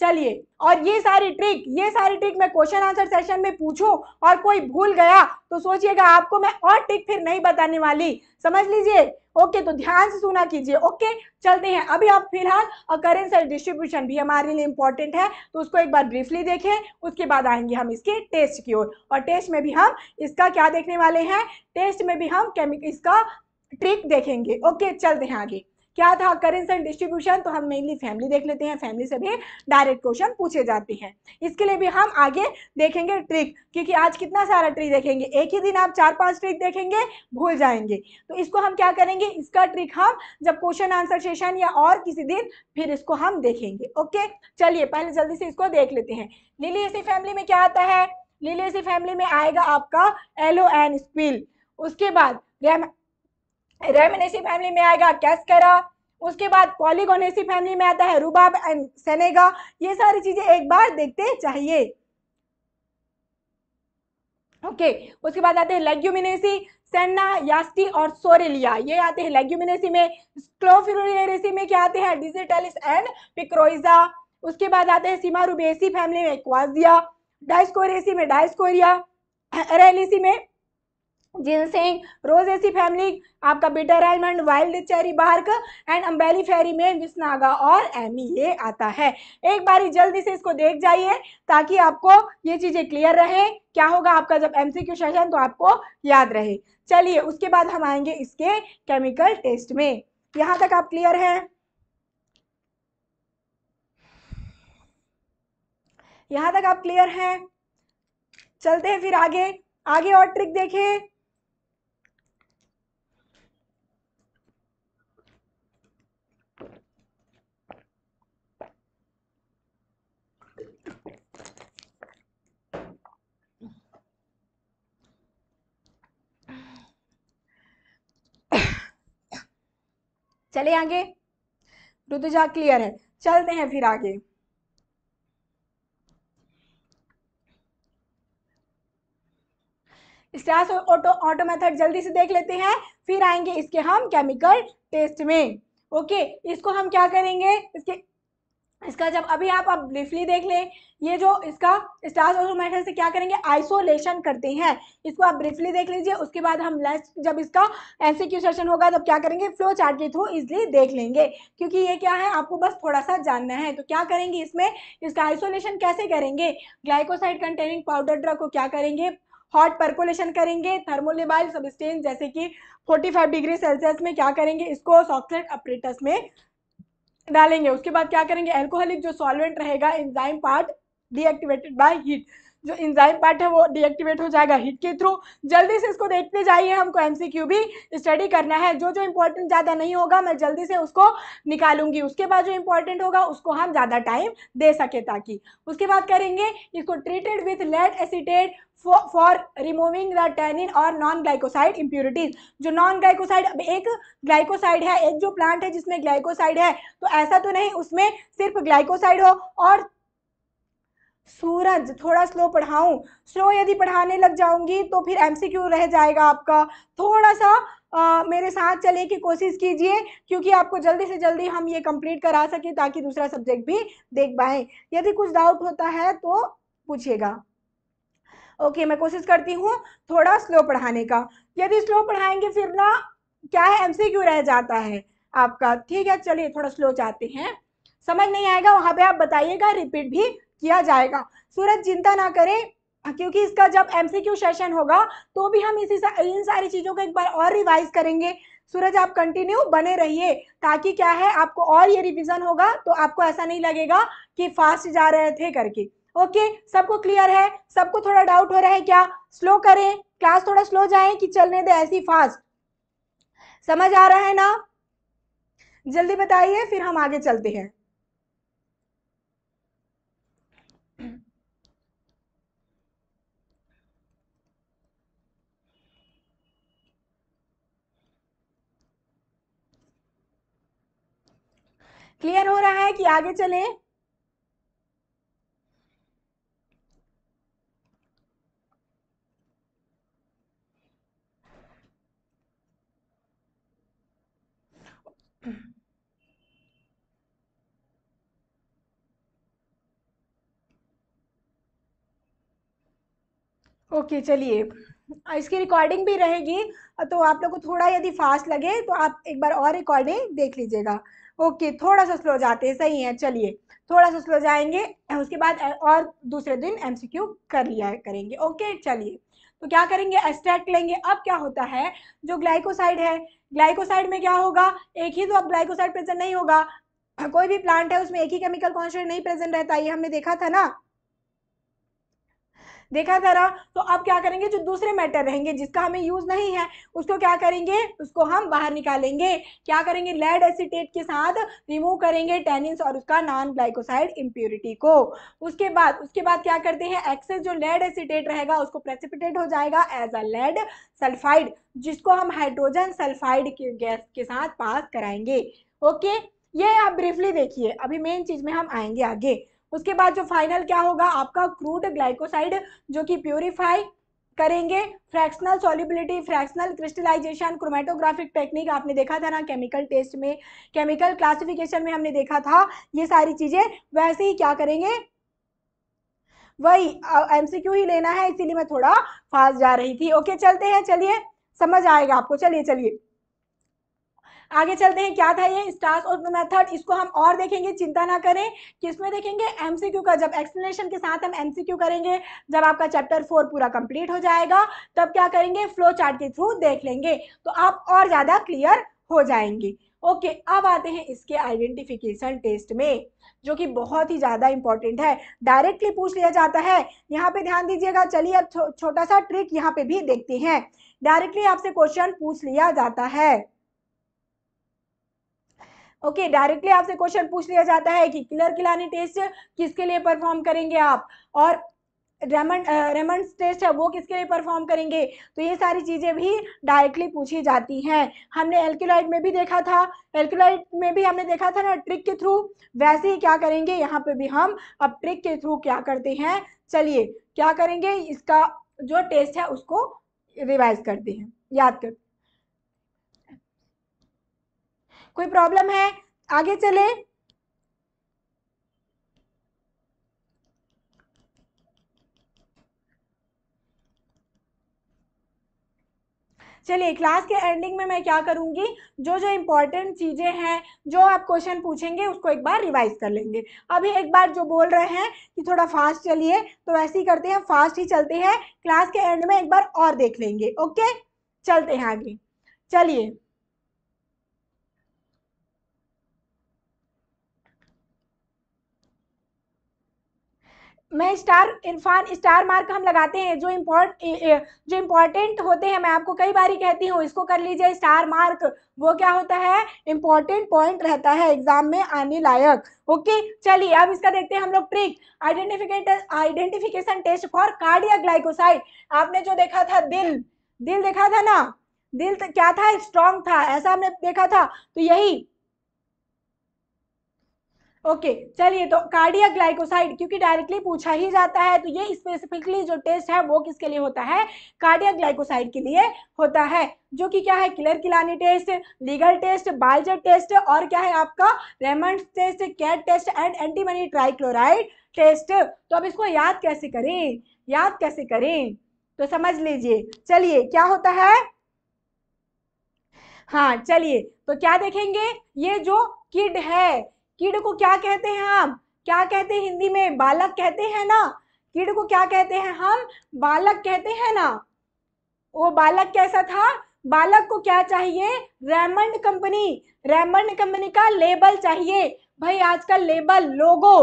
[SPEAKER 1] चलिए और ये सारी ट्रिक ये सारी ट्रिक मैं क्वेश्चन आंसर सेशन में पूछूं और कोई भूल गया तो सोचिएगा आपको मैं और ट्रिक फिर नहीं बताने वाली समझ लीजिए ओके तो ध्यान से सुना कीजिए ओके चलते हैं अभी आप फिलहाल अकरेंस एंड डिस्ट्रीब्यूशन भी हमारे लिए इंपॉर्टेंट है तो उसको एक बार ब्रीफली देखें उसके बाद आएंगे हम इसके टेस्ट की ओर और टेस्ट में भी हम इसका क्या देखने वाले हैं टेस्ट में भी हम केमिक इसका ट्रिक देखेंगे ओके चलते हैं आगे क्या था करेंस एंड डिस्ट्रीब्यूशन तो हम मेनली फैमिली देख लेते हैं फैमिली से भी डायरेक्ट क्वेश्चन पूछे जाते हैं इसके लिए भी हम आगे देखेंगे ट्रिक क्योंकि आज कितना सारा ट्रिक देखेंगे एक ही दिन आप चार पांच ट्रिक देखेंगे भूल जाएंगे तो इसको हम क्या करेंगे इसका ट्रिक हम जब क्वेश्चन आंसर सेशन या और किसी दिन फिर इसको हम देखेंगे ओके चलिए पहले जल्दी से इसको देख लेते हैं लिली ऐसी फैमिली में क्या आता है लिली ऐसी फैमिली में आएगा आपका एलो एंड स्पिल उसके बाद रेमनेसी फैमिली में आएगा कैस्करा उसके बाद पॉलीगोनेसी फैमिली में आता है रूबाब एंड सेनेगा ये सारी चीजें एक बार देखते चाहिए ओके okay, उसके बाद आते हैं लेग्यूमिनेसी सेन्ना यास्टी और सोरेलिया ये आते हैं लेग्यूमिनेसी में क्लोफिरोसी में क्या आते हैं डिजिटलिस एंड पिक्रोइजा उसके बाद आते हैं सीमारूबेसी फैमिली में क्वाजिया डाइस्कोरेसी में डाइस्कोरिया एरेलिसी में जिनसेंग रोज ऐसी फैमिली आपका bitter almond wild cherry bark and umbelliferae में विस्नागा और एमी ये आता है एक बारी जल्दी से इसको देख जाइए ताकि आपको ये चीज़ें क्लियर रहे क्या होगा आपका जब एमसीक्यू सेशन तो आपको याद रहे चलिए उसके बाद हम आएंगे इसके केमिकल टेस्ट में यहाँ तक आप क्लियर हैं यहाँ तक आप क्लियर हैं चलते हैं फिर आगे आगे और ट्रिक देखें चले आगे ऋतुजा क्लियर है चलते हैं फिर आगे स्टार्स ऑटो ऑटो मेथड जल्दी से देख लेते हैं फिर आएंगे इसके हम केमिकल टेस्ट में ओके इसको हम क्या करेंगे इसके इसका जब अभी आप अब ब्रीफली देख लें ये जो इसका स्टार्स और मेटल से क्या करेंगे आइसोलेशन करते हैं इसको आप ब्रीफली देख लीजिए उसके बाद हम लेस्ट जब इसका एनसीक्यू सेशन होगा तब क्या करेंगे फ्लो चार्ट के थ्रू इजली देख लेंगे क्योंकि ये क्या है आपको बस थोड़ा सा जानना है तो क्या करेंगे इसमें इसका आइसोलेशन कैसे करेंगे ग्लाइकोसाइड कंटेनिंग पाउडर ड्रग को क्या करेंगे हॉट परकोलेशन करेंगे थर्मोलिबाइल सबस्टेंस जैसे कि 45 डिग्री सेल्सियस में क्या करेंगे इसको सॉफ्टलेट अपरेटस में डालेंगे उसके बाद क्या करेंगे एल्कोहलिक जो सॉल्वेंट रहेगा enzyme part deactivated by heat जो इंजाइम पार्ट है वो डीएक्टिवेट हो जाएगा हीट के थ्रू जल्दी से इसको देखते जाइए हमको एमसीक्यू भी स्टडी करना है जो जो इंपॉर्टेंट ज़्यादा नहीं होगा मैं जल्दी से उसको निकालूंगी उसके बाद जो इंपॉर्टेंट होगा उसको हम ज़्यादा टाइम दे सके ताकि उसके बाद करेंगे इसको treated with lead acetate for removing the tannin और नॉन ग्लाइकोसाइड इम्प्योरिटीज जो नॉन ग्लाइकोसाइड एक ग्लाइकोसाइड है एक जो प्लांट है जिसमें ग्लाइकोसाइड है तो ऐसा तो नहीं उसमें सिर्फ ग्लाइकोसाइड हो और सूरज थोड़ा स्लो पढ़ाऊं स्लो यदि पढ़ाने लग जाऊंगी तो फिर क्यू रह जाएगा आपका थोड़ा सा आ, मेरे साथ चले की कोशिश कीजिए क्योंकि आपको जल्दी से जल्दी हम ये कंप्लीट करा सकें ताकि दूसरा सब्जेक्ट भी देख पाएँ यदि कुछ डाउट होता है तो पूछिएगा ओके मैं कोशिश करती हूँ थोड़ा स्लो पढ़ाने का यदि स्लो पढ़ाएंगे फिर ना क्या है एमसीक्यू रह जाता है आपका ठीक है चलिए थोड़ा स्लो चाहते हैं समझ नहीं आएगा वहाँ पे आप बताइएगा रिपीट भी किया जाएगा सूरज चिंता ना करें क्योंकि इसका जब एमसीक्यू सेशन होगा तो भी हम इसी सा, इन सारी चीज़ों को एक बार और रिवाइज करेंगे सूरज आप कंटिन्यू बने रहिए ताकि क्या है आपको और ये रिवीजन होगा तो आपको ऐसा नहीं लगेगा कि फास्ट जा रहे थे करके ओके सबको क्लियर है सबको थोड़ा डाउट हो रहा है क्या स्लो करें क्लास थोड़ा स्लो जाए कि चलने दे ऐसी फास्ट समझ आ रहा है ना जल्दी बताइए फिर हम आगे चलते हैं क्लियर हो रहा है कि आगे चलें ओके चलिए इसकी रिकॉर्डिंग भी रहेगी तो आप लोग को थोड़ा यदि फास्ट लगे तो आप एक बार और रिकॉर्डिंग देख लीजिएगा ओके थोड़ा सा स्लो जाते हैं सही है चलिए थोड़ा सा स्लो जाएंगे उसके बाद और दूसरे दिन एमसीक्यू कर लिया करेंगे ओके चलिए तो क्या करेंगे एस्ट्रैक्ट लेंगे अब क्या होता है जो ग्लाइकोसाइड है ग्लाइकोसाइड में क्या होगा एक ही तो अब ग्लाइकोसाइड प्रेजेंट नहीं होगा कोई भी प्लांट है उसमें एक ही केमिकल कॉन्सेंट नहीं प्रेजेंट रहता ये हमने देखा था ना देखा ज़रा तो अब क्या करेंगे जो दूसरे मैटर रहेंगे जिसका हमें यूज़ नहीं है उसको क्या करेंगे उसको हम बाहर निकालेंगे क्या करेंगे लेड एसिटेट के साथ रिमूव करेंगे टेनिस और उसका नॉन ग्लाइकोसाइड इम्प्योरिटी को उसके बाद उसके बाद क्या करते हैं एक्सेस जो लेड एसिटेट रहेगा उसको प्रेसिपिटेट हो जाएगा एज अ लेड सल्फाइड जिसको हम हाइड्रोजन सल्फाइड के गैस के साथ पास कराएंगे ओके ये आप ब्रीफली देखिए अभी मेन चीज़ में हम आएंगे आगे उसके बाद जो फाइनल क्या होगा आपका क्रूड ग्लाइकोसाइड जो कि प्योरीफाई करेंगे fractional solubility fractional crystallization chromatographic technique आपने देखा था ना केमिकल टेस्ट में केमिकल क्लासिफिकेशन में हमने देखा था ये सारी चीज़ें वैसे ही क्या करेंगे वही एमसीक्यू ही लेना है इसीलिए मैं थोड़ा फास्ट जा रही थी ओके चलते हैं चलिए समझ आएगा आपको चलिए चलिए आगे चलते हैं क्या था ये स्टार्स और मेथड इसको हम और देखेंगे चिंता ना करें किसमें देखेंगे एमसीक्यू का जब एक्सप्लेनेशन के साथ हम एमसीक्यू करेंगे जब आपका चैप्टर फोर पूरा कंप्लीट हो जाएगा तब क्या करेंगे फ्लो चार्ट के थ्रू देख लेंगे तो आप और ज़्यादा क्लियर हो जाएंगे ओके okay, अब आते हैं इसके आइडेंटिफिकेशन टेस्ट में जो कि बहुत ही ज़्यादा इंपॉर्टेंट है डायरेक्टली पूछ लिया जाता है यहाँ पे ध्यान दीजिएगा चलिए अब छोटा सा ट्रिक यहाँ पे भी देखते हैं डायरेक्टली आपसे क्वेश्चन पूछ लिया जाता है ओके डायरेक्टली आपसे क्वेश्चन पूछ लिया जाता है कि किलर किलानी टेस्ट किसके लिए परफॉर्म करेंगे आप और रेमंड रेमंड टेस्ट है वो किसके लिए परफॉर्म करेंगे तो ये सारी चीज़ें भी डायरेक्टली पूछी जाती हैं हमने एल्क्यूलाइट में भी देखा था एल्क्यूलाइट में भी हमने देखा था ना ट्रिक के थ्रू वैसे ही क्या करेंगे यहाँ पे भी हम अब ट्रिक के थ्रू क्या करते हैं चलिए क्या करेंगे इसका जो टेस्ट है उसको रिवाइज करते हैं याद करते हैं कोई प्रॉब्लम है आगे चले चलिए क्लास के एंडिंग में मैं क्या करूंगी जो जो इम्पोर्टेंट चीज़ें हैं जो आप क्वेश्चन पूछेंगे उसको एक बार रिवाइज कर लेंगे अभी एक बार जो बोल रहे हैं कि थोड़ा फास्ट चलिए तो वैसे ही करते हैं फास्ट ही चलते हैं क्लास के एंड में एक बार और देख लेंगे ओके चलते हैं आगे चलिए मैं स्टार इरफान स्टार मार्क हम लगाते हैं जो इम्पोर्ट जो इम्पोर्टेंट होते हैं मैं आपको कई बार ही कहती हूँ इसको कर लीजिए स्टार मार्क वो क्या होता है इम्पोर्टेंट पॉइंट रहता है एग्जाम में आने लायक ओके चलिए अब इसका देखते हैं हम लोग trick identificate identification test for cardiac glycoside आपने जो देखा था दिल दिल देखा था ना दिल क्या था स्ट्रॉन्ग था ऐसा हमने देखा था तो यही ओके चलिए तो कार्डिया ग्लाइकोसाइड क्योंकि डायरेक्टली पूछा ही जाता है तो ये स्पेसिफिकली जो टेस्ट है वो किसके लिए होता है कार्डिया ग्लाइकोसाइड के लिए होता है जो कि क्या है Keller Kiliani test Legal test Baljet test और क्या है आपका Raymond test Kedde test and antimony trichloride test तो अब इसको याद कैसे करें याद कैसे करें तो समझ लीजिए चलिए क्या होता है हाँ चलिए तो क्या देखेंगे ये जो किड है कीड़े को क्या कहते हैं हम क्या कहते हैं हिंदी में बालक कहते हैं ना कीड़े को क्या कहते हैं हम बालक कहते हैं ना वो बालक कैसा था बालक को क्या चाहिए रेमंड कंपनी रेमंड कंपनी का लेबल चाहिए भाई आजकल लेबल लोगो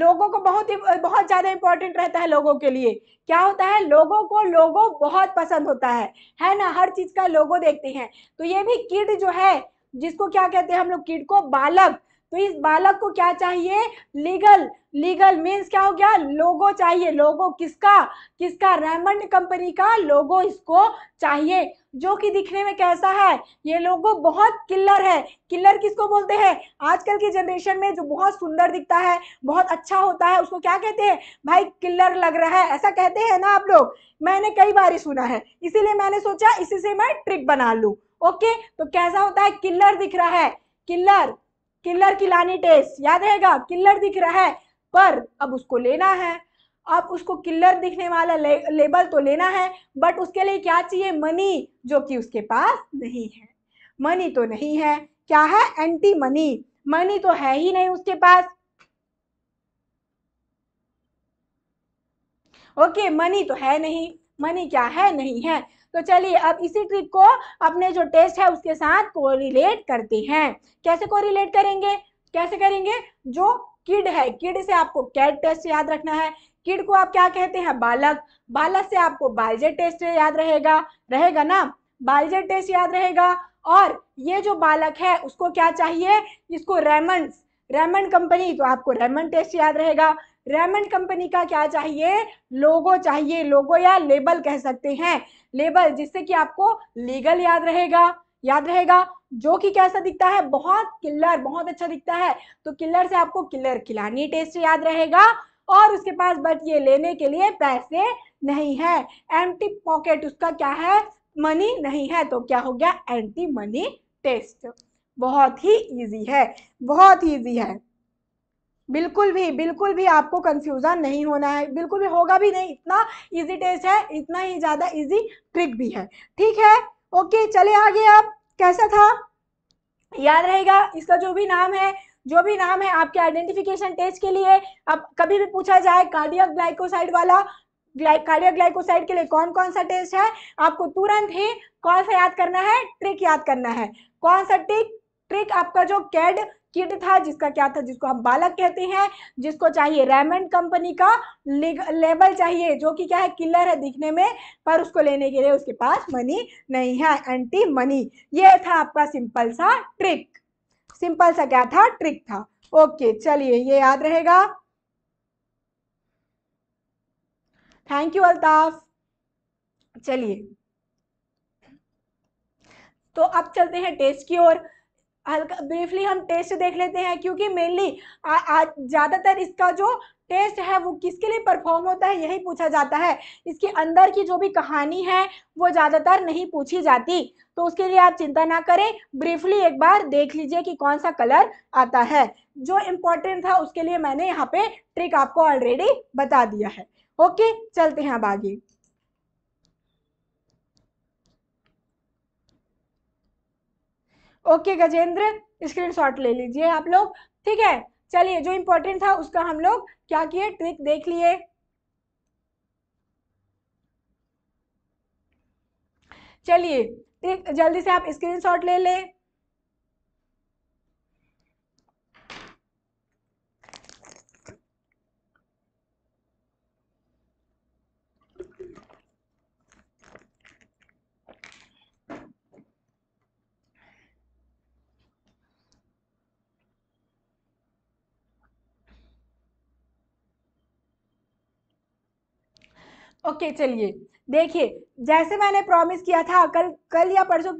[SPEAKER 1] लोगों को बहुत ही बहुत ज़्यादा इंपॉर्टेंट रहता है लोगों के लिए क्या होता है लोगों को लोगो बहुत पसंद होता है है ना हर चीज़ का लोगो देखते हैं तो ये भी किड जो है जिसको क्या कहते हैं हम लोग किड को बालक तो इस बालक को क्या चाहिए लीगल लीगल मीन्स क्या हो गया लोगो चाहिए लोगो किसका किसका रेमंड कंपनी का लोगो इसको चाहिए जो कि दिखने में कैसा है ये लोगो बहुत किल्लर है किल्लर किसको बोलते हैं आजकल की जनरेशन में जो बहुत सुंदर दिखता है बहुत अच्छा होता है उसको क्या कहते हैं भाई किल्लर लग रहा है ऐसा कहते हैं ना आप लोग मैंने कई बार सुना है इसीलिए मैंने सोचा इसी से मैं ट्रिक बना लू ओके तो कैसा होता है किल्लर दिख रहा है किल्लर किल्लर की लानी टेस्ट याद रहेगा किल्लर दिख रहा है पर अब उसको लेना है अब उसको किल्लर दिखने वाला ले, लेबल तो लेना है बट उसके लिए क्या चाहिए मनी जो कि उसके पास नहीं है मनी तो नहीं है क्या है एंटी मनी मनी तो है ही नहीं उसके पास ओके मनी तो है नहीं मनी क्या है नहीं है तो चलिए अब इसी ट्रिक को अपने जो टेस्ट है उसके साथ कोरिलेट करते हैं कैसे कोरिलेट करेंगे कैसे करेंगे जो किड है किड से आपको कैट टेस्ट याद रखना है किड को आप क्या कहते हैं बालक बालक से आपको बालजे टेस्ट याद रहेगा रहेगा ना बालजे टेस्ट याद रहेगा और ये जो बालक है उसको क्या चाहिए इसको रेमंड रेमंड कंपनी तो आपको रेमंड टेस्ट याद रहेगा रेमंड कंपनी का क्या चाहिए लोगो चाहिए लोगो या लेबल कह सकते हैं लेबल जिससे कि आपको लीगल याद रहेगा याद रहेगा जो कि कैसा दिखता है बहुत किलर बहुत अच्छा दिखता है तो किलर से आपको किलर खिलानी टेस्ट याद रहेगा और उसके पास बट ये लेने के लिए पैसे नहीं है एंटी पॉकेट उसका क्या है मनी नहीं है तो क्या हो गया एंटी मनी टेस्ट बहुत ही इजी है बहुत ही इजी है बिल्कुल भी बिल्कुल भी आपको कंफ्यूजन नहीं होना है बिल्कुल भी होगा भी नहीं इतना इजी टेस्ट है इतना ही ज़्यादा इजी ट्रिक भी है ठीक है ओके चले आगे आप कैसा था याद रहेगा इसका जो भी नाम है जो भी नाम है आपके आइडेंटिफिकेशन टेस्ट के लिए अब कभी भी पूछा जाए कार्डियक ग्लाइकोसाइड वाला कार्डियक ग्लाइकोसाइड के लिए कौन कौन सा टेस्ट है आपको तुरंत ही कौन सा याद करना है ट्रिक याद करना है कौन सा ट्रिक ट्रिक आपका जो कैड किड था जिसका क्या था जिसको हम बालक कहते हैं जिसको चाहिए रेमंड कंपनी का लेबल चाहिए जो कि क्या है किलर है दिखने में पर उसको लेने के लिए उसके पास मनी नहीं है एंटी मनी ये था आपका सिंपल सा ट्रिक सिंपल सा क्या था ट्रिक था ओके चलिए ये याद रहेगा थैंक यू अल्ताफ चलिए तो अब चलते हैं टेस्ट की ओर हल्का ब्रीफली हम टेस्ट देख लेते हैं क्योंकि मेनली ज़्यादातर इसका जो टेस्ट है वो किसके लिए परफॉर्म होता है यही पूछा जाता है इसके अंदर की जो भी कहानी है वो ज़्यादातर नहीं पूछी जाती तो उसके लिए आप चिंता ना करें ब्रीफली एक बार देख लीजिए कि कौन सा कलर आता है जो इम्पोर्टेंट था उसके लिए मैंने यहाँ पे ट्रिक आपको ऑलरेडी बता दिया है ओके चलते हैं अब आगे ओके गजेंद्र स्क्रीनशॉट ले लीजिए आप लोग ठीक है चलिए जो इम्पोर्टेंट था उसका हम लोग क्या किए ट्रिक देख लिए चलिए जल्दी से आप स्क्रीनशॉट ले लें ओके चलिए देखिए जैसे मैंने प्रॉमिस किया था कल कल या परसों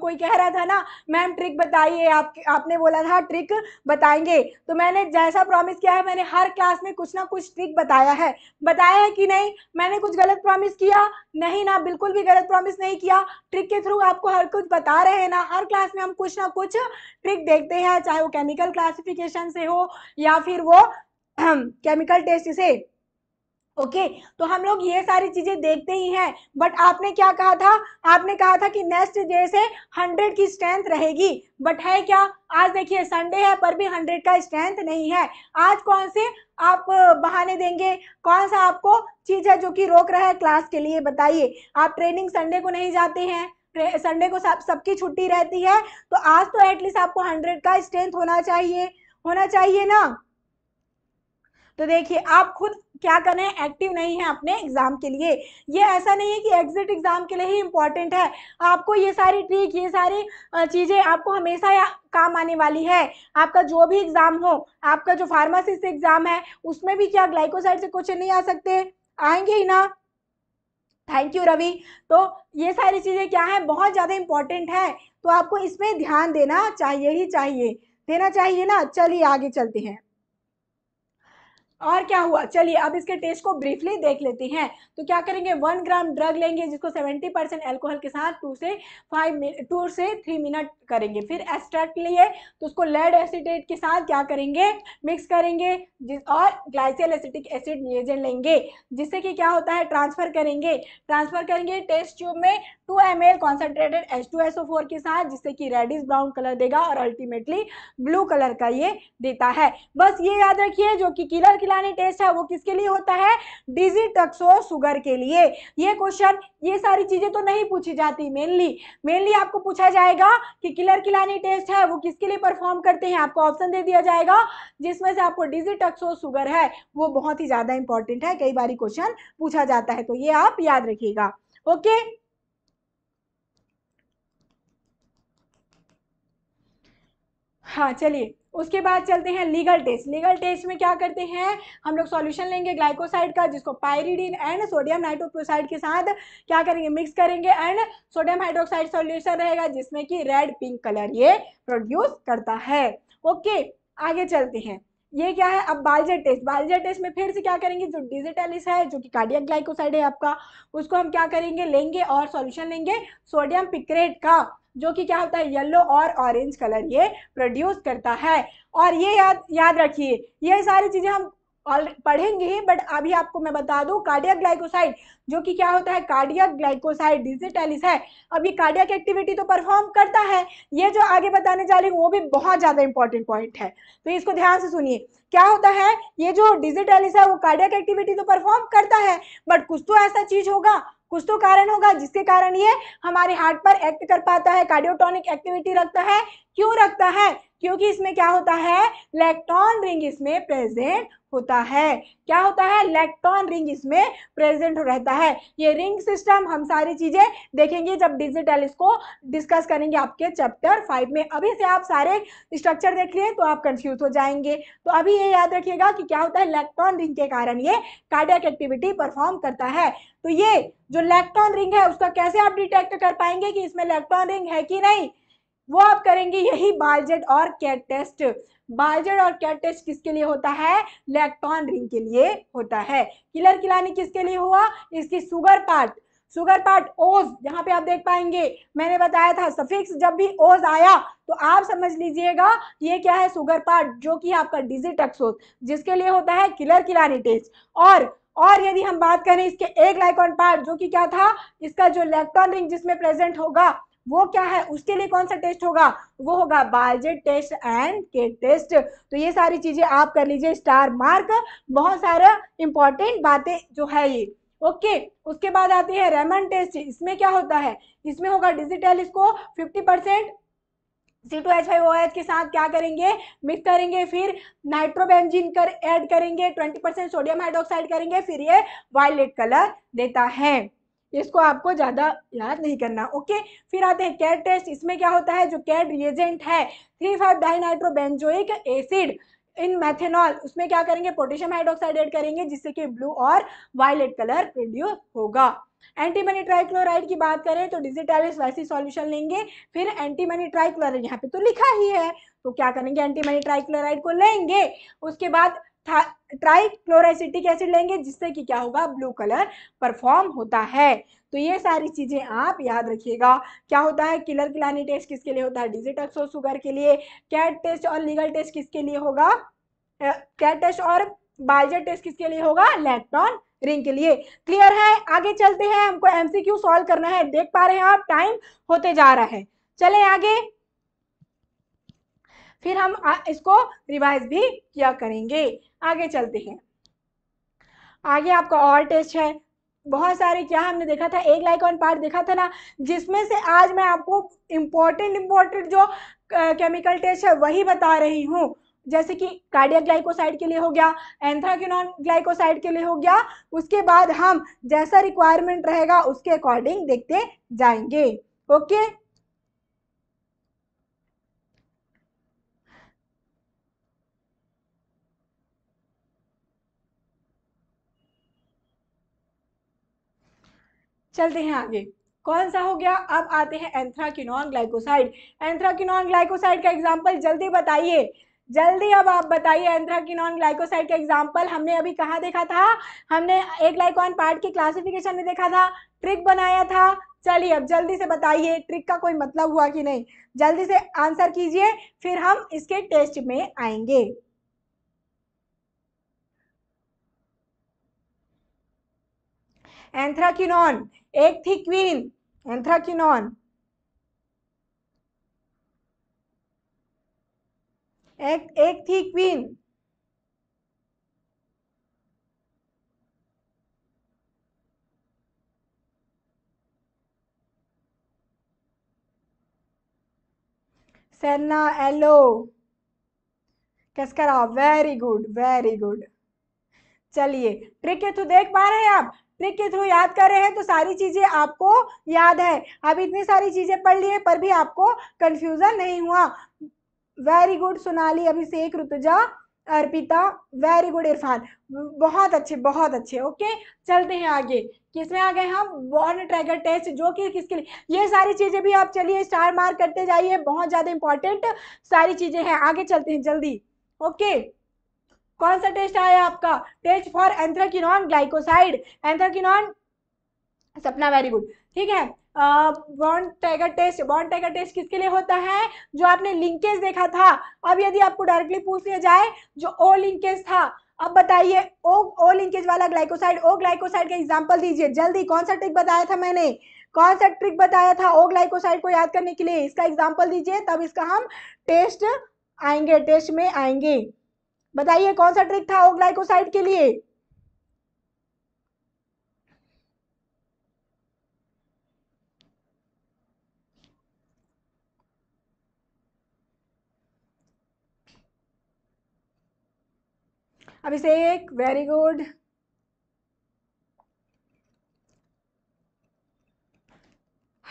[SPEAKER 1] कोई कह रहा था ना मैम ट्रिक बताइए आप आपने बोला था ट्रिक बताएंगे तो मैंने जैसा प्रॉमिस किया है मैंने हर क्लास में कुछ ना कुछ ट्रिक बताया है बताया है कि नहीं मैंने कुछ गलत प्रॉमिस किया नहीं ना बिल्कुल भी गलत प्रॉमिस नहीं किया ट्रिक के थ्रू आपको हर कुछ बता रहे हैं ना हर क्लास में हम कुछ ना कुछ ट्रिक देखते हैं चाहे वो केमिकल क्लासिफिकेशन से हो या फिर वो केमिकल (clears throat) टेस्ट से ओके okay, तो हम लोग ये सारी चीजें देखते ही हैं बट आपने क्या कहा था आपने कहा था कि नेक्स्ट डे से हंड्रेड की स्ट्रेंथ रहेगी बट है क्या आज देखिए संडे है पर भी हंड्रेड का स्ट्रेंथ नहीं है आज कौन से आप बहाने देंगे कौन सा आपको चीज है जो कि रोक रहा है क्लास के लिए बताइए आप ट्रेनिंग संडे को नहीं जाते हैं संडे को सब सबकी छुट्टी रहती है तो आज तो एटलीस्ट आपको हंड्रेड का स्ट्रेंथ होना चाहिए होना चाहिए ना तो देखिए आप खुद क्या करें एक्टिव नहीं है अपने एग्ज़ाम के लिए ये ऐसा नहीं है कि एग्जिट एग्ज़ाम के लिए ही इम्पॉर्टेंट है आपको ये सारी ट्रिक ये सारी चीज़ें आपको हमेशा काम आने वाली है आपका जो भी एग्ज़ाम हो आपका जो फार्मासिस्ट एग्ज़ाम है उसमें भी क्या ग्लाइकोसाइड से क्वेश्चन नहीं आ सकते आएंगे ही ना थैंक यू रवि तो ये सारी चीज़ें क्या है बहुत ज़्यादा इंपॉर्टेंट है तो आपको इसमें ध्यान देना चाहिए ही चाहिए देना चाहिए ना चलिए आगे चलते हैं और क्या हुआ चलिए अब इसके टेस्ट को ब्रीफली देख लेते हैं तो क्या करेंगे वन ग्राम ड्रग लेंगे जिसको सेवेंटी परसेंट एल्कोहल के साथ टू से फाइव टू से थ्री मिनट करेंगे फिर एक्स्ट्रैक्ट लिए तो उसको लेड एसिडेट के साथ क्या करेंगे मिक्स करेंगे जिस और ग्लाइसियल एसिटिक एसिड रिएजेंट लेंगे जिससे कि क्या होता है ट्रांसफ़र करेंगे ट्रांसफ़र करेंगे टेस्ट ट्यूब में two M L concentrated H two S O four के साथ जिससे कि रेडिस ब्राउन कलर देगा और अल्टीमेटली ब्लू कलर का ये देता है बस ये याद रखिए जो कि किलर खिलानी टेस्ट है वो किसके लिए होता है डिजिटक्सो सुगर के लिए ये क्वेश्चन ये सारी चीजें तो नहीं पूछी जाती मेनली मेनली आपको पूछा जाएगा कि किलर खिलानी टेस्ट है वो किसके लिए परफॉर्म करते हैं आपको ऑप्शन दे दिया जाएगा जिसमें से आपको डिजिटक्सो सुगर है वो बहुत ही ज्यादा इंपॉर्टेंट है कई बार क्वेश्चन पूछा जाता है तो ये आप याद रखिएगा ओके हाँ चलिए उसके बाद चलते हैं लीगल टेस्ट लीगल टेस्ट में क्या करते हैं हम लोग सॉल्यूशन लेंगे ग्लाइकोसाइड का जिसको पायरिडीन एंड सोडियम नाइट्रोक्साइड के साथ क्या करेंगे मिक्स करेंगे एंड सोडियम हाइड्रोक्साइड सॉल्यूशन रहेगा जिसमें कि रेड पिंक कलर ये प्रोड्यूस करता है ओके आगे चलते हैं ये क्या है अब बाल्जर टेस्ट बाल्जर टेस्ट में फिर से क्या करेंगे जो डिजिटलिस है जो कि कार्डियक ग्लाइकोसाइड है आपका उसको हम क्या करेंगे लेंगे और सॉल्यूशन लेंगे सोडियम पिक्रेट का जो कि क्या होता है येलो और ऑरेंज कलर ये प्रोड्यूस करता है और ये याद याद रखिए ये सारी चीज़ें हम ऑल पढ़ेंगे ही बट अभी आपको मैं बता दूं कार्डियक ग्लाइकोसाइड जो कि क्या होता है कार्डियक ग्लाइकोसाइड डिजिटलिस है अब ये कार्डियक एक्टिविटी तो परफॉर्म करता है ये जो आगे बताने जा रही हूँ वो भी बहुत ज़्यादा इंपॉर्टेंट पॉइंट है तो इसको ध्यान से सुनिए क्या होता है ये जो डिजिटलिस है वो कार्डियक एक्टिविटी तो परफॉर्म करता है बट कुछ तो ऐसा चीज़ होगा कुछ तो कारण होगा जिसके कारण ये हमारे हार्ट पर एक्ट कर पाता है कार्डियोटोनिक एक्टिविटी रखता है क्यों रखता है क्योंकि इसमें क्या होता है इलेक्ट्रॉन रिंग इसमें प्रेजेंट होता है क्या होता है इलेक्ट्रॉन रिंग इसमें प्रेजेंट रहता है ये रिंग सिस्टम हम सारी चीज़ें देखेंगे जब डिजिटल इसको डिस्कस करेंगे आपके चैप्टर फाइव में अभी से आप सारे स्ट्रक्चर देख लिए तो आप कंफ्यूज हो जाएंगे तो अभी ये याद रखिएगा कि क्या होता है इलेक्ट्रॉन रिंग के कारण ये कार्डियक एक्टिविटी परफॉर्म करता है तो ये जो इलेक्ट्रॉन रिंग है उसका कैसे आप डिटेक्ट कर पाएंगे कि इसमें इलेक्ट्रॉन रिंग है कि नहीं वो आप करेंगे यही बालजेट और कैट टेस्ट बालजेट और कैट टेस्ट किसके लिए होता है इलेक्ट्रॉन रिंग के लिए होता है किलर किलानी किसके लिए हुआ इसकी सुगर पार्ट सुगर पार्ट ओज यहाँ पे आप देख पाएंगे मैंने बताया था सफिक्स जब भी ओज आया तो आप समझ लीजिएगा ये क्या है सुगर पार्ट जो कि आपका डिजिटक्सोज जिसके लिए होता है किलर किलानी टेस्ट और और यदि हम बात करें इसके एक लाइकॉन पार्ट जो कि क्या था इसका जो इलेक्ट्रॉन रिंग जिसमें प्रेजेंट होगा वो क्या है उसके लिए कौन सा टेस्ट होगा वो होगा Baljet test and Kedde test तो ये सारी चीजें आप कर लीजिए स्टार मार्क बहुत सारा इंपॉर्टेंट बातें जो है ये ओके okay, उसके बाद आती है रेमन टेस्ट इसमें क्या होता है इसमें होगा डिजिटल इसको fifty percent C two H five O H के साथ क्या करेंगे मिक्स करेंगे फिर नाइट्रोबेंजिन कर ऐड करेंगे ट्वेंटी परसेंट सोडियम हाइड्रोक्साइड करेंगे फिर ये वायलेट कलर देता है इसको आपको ज़्यादा याद नहीं करना ओके फिर आते हैं कैट टेस्ट इसमें क्या होता है जो कैट रिएजेंट है three five dinitrobenzoic acid in methanol उसमें क्या करेंगे पोटेशियम हाइड्रोक्साइड एड करेंगे जिससे कि ब्लू और वायलेट कलर प्रोड्यूस होगा एंटीमनी ट्राइक्लोराइड की बात करें तो डिजिटाइलिस वैसी सॉल्यूशन लेंगे फिर एंटीमनी ट्राइक्लोराइड यहाँ पे तो लिखा ही है तो क्या करेंगे एंटीमनी ट्राइक्लोराइड को लेंगे उसके बाद ट्राई क्लोराइसिटिक एसिड लेंगे जिससे कि क्या होगा ब्लू कलर परफॉर्म होता है तो ये सारी चीज़ें आप याद रखिएगा क्या होता है किलर किलानी टेस्ट किसके लिए होता है डिजिटक्सो शुगर के लिए कैट टेस्ट और लीगल टेस्ट किसके लिए होगा कैट टेस्ट और बाइजर टेस्ट किसके लिए होगा लैक्टॉन रिंग के लिए क्लियर है आगे चलते हैं हमको एमसीक्यू सॉल्व करना है देख पा रहे हैं आप टाइम होते जा रहा है चले आगे फिर हम इसको रिवाइज भी किया करेंगे आगे चलते हैं आगे आपका और टेस्ट है बहुत सारे क्या हमने देखा था एक लाइक ऑन पार्ट देखा था ना जिसमें से आज मैं आपको इम्पोर्टेंट इम्पोर्टेंट जो केमिकल टेस्ट है वही बता रही हूँ जैसे कि कार्डिया ग्लाइकोसाइड के लिए हो गया एंथ्राक्यूनॉन ग्लाइकोसाइड के लिए हो गया उसके बाद हम जैसा रिक्वायरमेंट रहेगा उसके अकॉर्डिंग देखते जाएंगे ओके चलते हैं आगे कौन सा हो गया अब आते हैं एंथ्राक्विनॉन ग्लाइकोसाइड एंथ्राक्विनॉन ग्लाइकोसाइड का एग्जाम्पल जल्दी बताइए जल्दी अब आप बताइए एंथ्राक्विनॉन ग्लाइकोसाइड का एग्जाम्पल हमने अभी कहाँ देखा था हमने एक ग्लाइकॉन पार्ट के क्लासिफिकेशन में देखा था ट्रिक बनाया था चलिए अब जल्दी से बताइए ट्रिक का कोई मतलब हुआ कि नहीं जल्दी से आंसर कीजिए फिर हम इसके टेस्ट में आएंगे एंथ्राकिनॉन एक थी क्वीन एंथ्राकिनॉन एक एक थी queen senna aloe cascara very good very good चलिए ट्रिक है तो देख पा रहे हैं आप ट्रिक के थ्रू याद कर रहे हैं तो सारी चीज़ें आपको याद है आप इतनी सारी चीज़ें पढ़ लिए पर भी आपको कंफ्यूजन नहीं हुआ very good Sonali Abhishek Rutuja Arpita very good Irfan बहुत अच्छे बहुत अच्छे ओके चलते हैं आगे किसमें आ गए हम बॉर्न ट्रैगर टेस्ट जो कि किसके लिए ये सारी चीज़ें भी आप चलिए स्टार मार्क करते जाइए बहुत ज़्यादा इंपॉर्टेंट सारी चीज़ें हैं आगे चलते हैं जल्दी ओके okay. कौन सा टेस्ट आया आपका test for anthraquinone glycoside anthraquinone Sapna very good ठीक है Borntrager test Borntrager test किसके लिए होता है जो आपने लिंकेज देखा था अब यदि आपको डायरेक्टली पूछ लिया जाए जो ओ लिंकेज था अब बताइए ओ ओ लिंकेज वाला ग्लाइकोसाइड ओ ग्लाइकोसाइड का एग्जांपल दीजिए जल्दी कौन सा ट्रिक बताया था मैंने कौन सा ट्रिक बताया था ओ ग्लाइकोसाइड को याद करने के लिए इसका एग्जाम्पल दीजिए तब इसका हम टेस्ट आएंगे टेस्ट में आएंगे बताइए कौन सा ट्रिक था ओग्लाइकोसाइड के लिए अब इसे एक very good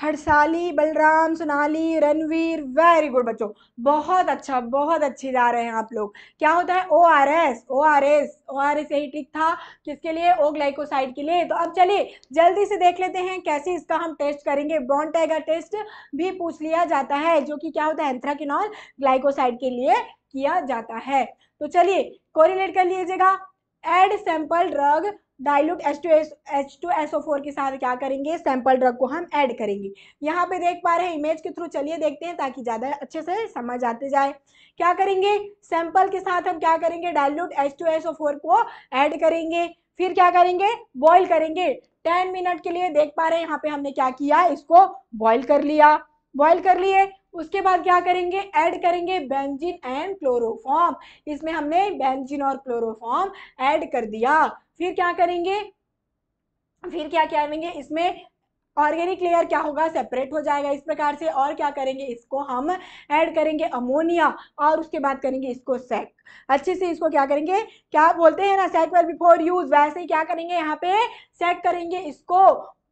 [SPEAKER 1] Harshali Balram Sonali Ranveer very good बच्चों बहुत अच्छा बहुत अच्छे जा रहे हैं आप लोग क्या होता है O R S O R S O R S यही ट्रिक था किसके लिए ओ ग्लाइकोसाइड के लिए तो अब चलिए जल्दी से देख लेते हैं कैसे इसका हम टेस्ट करेंगे बॉन टाइगर टेस्ट भी पूछ लिया जाता है जो कि क्या होता है एंथ्राकिनॉल ग्लाइकोसाइड के लिए किया जाता है तो चलिए कोरिलेट कर लीजिएगा add sample drug dilute H two S H two S O four के साथ क्या करेंगे सैंपल ड्रग को हम ऐड करेंगे यहाँ पे देख पा रहे हैं इमेज के थ्रू चलिए देखते हैं ताकि ज़्यादा अच्छे से समझ आते जाए क्या करेंगे सैंपल के साथ हम क्या करेंगे dilute H two S O four को ऐड करेंगे फिर क्या करेंगे बॉईल करेंगे टेन मिनट के लिए देख पा रहे हैं यहाँ पे हमने क्या किया इसको बॉयल कर लिया बॉइल कर लिए उसके बाद क्या करेंगे ऐड करेंगे बेंजिन एंड क्लोरोफॉर्म इसमें हमने बेंजिन और क्लोरोफॉर्म ऐड कर दिया फिर क्या करेंगे फिर क्या करेंगे इसमें ऑर्गेनिक लेयर क्या होगा सेपरेट हो जाएगा इस प्रकार से और क्या करेंगे इसको हम ऐड करेंगे अमोनिया और उसके बाद करेंगे इसको सेक अच्छे से इसको क्या करेंगे क्या बोलते हैं ना सेक वेल बिफोर यूज वैसे ही क्या करेंगे यहाँ पे सेक करेंगे इसको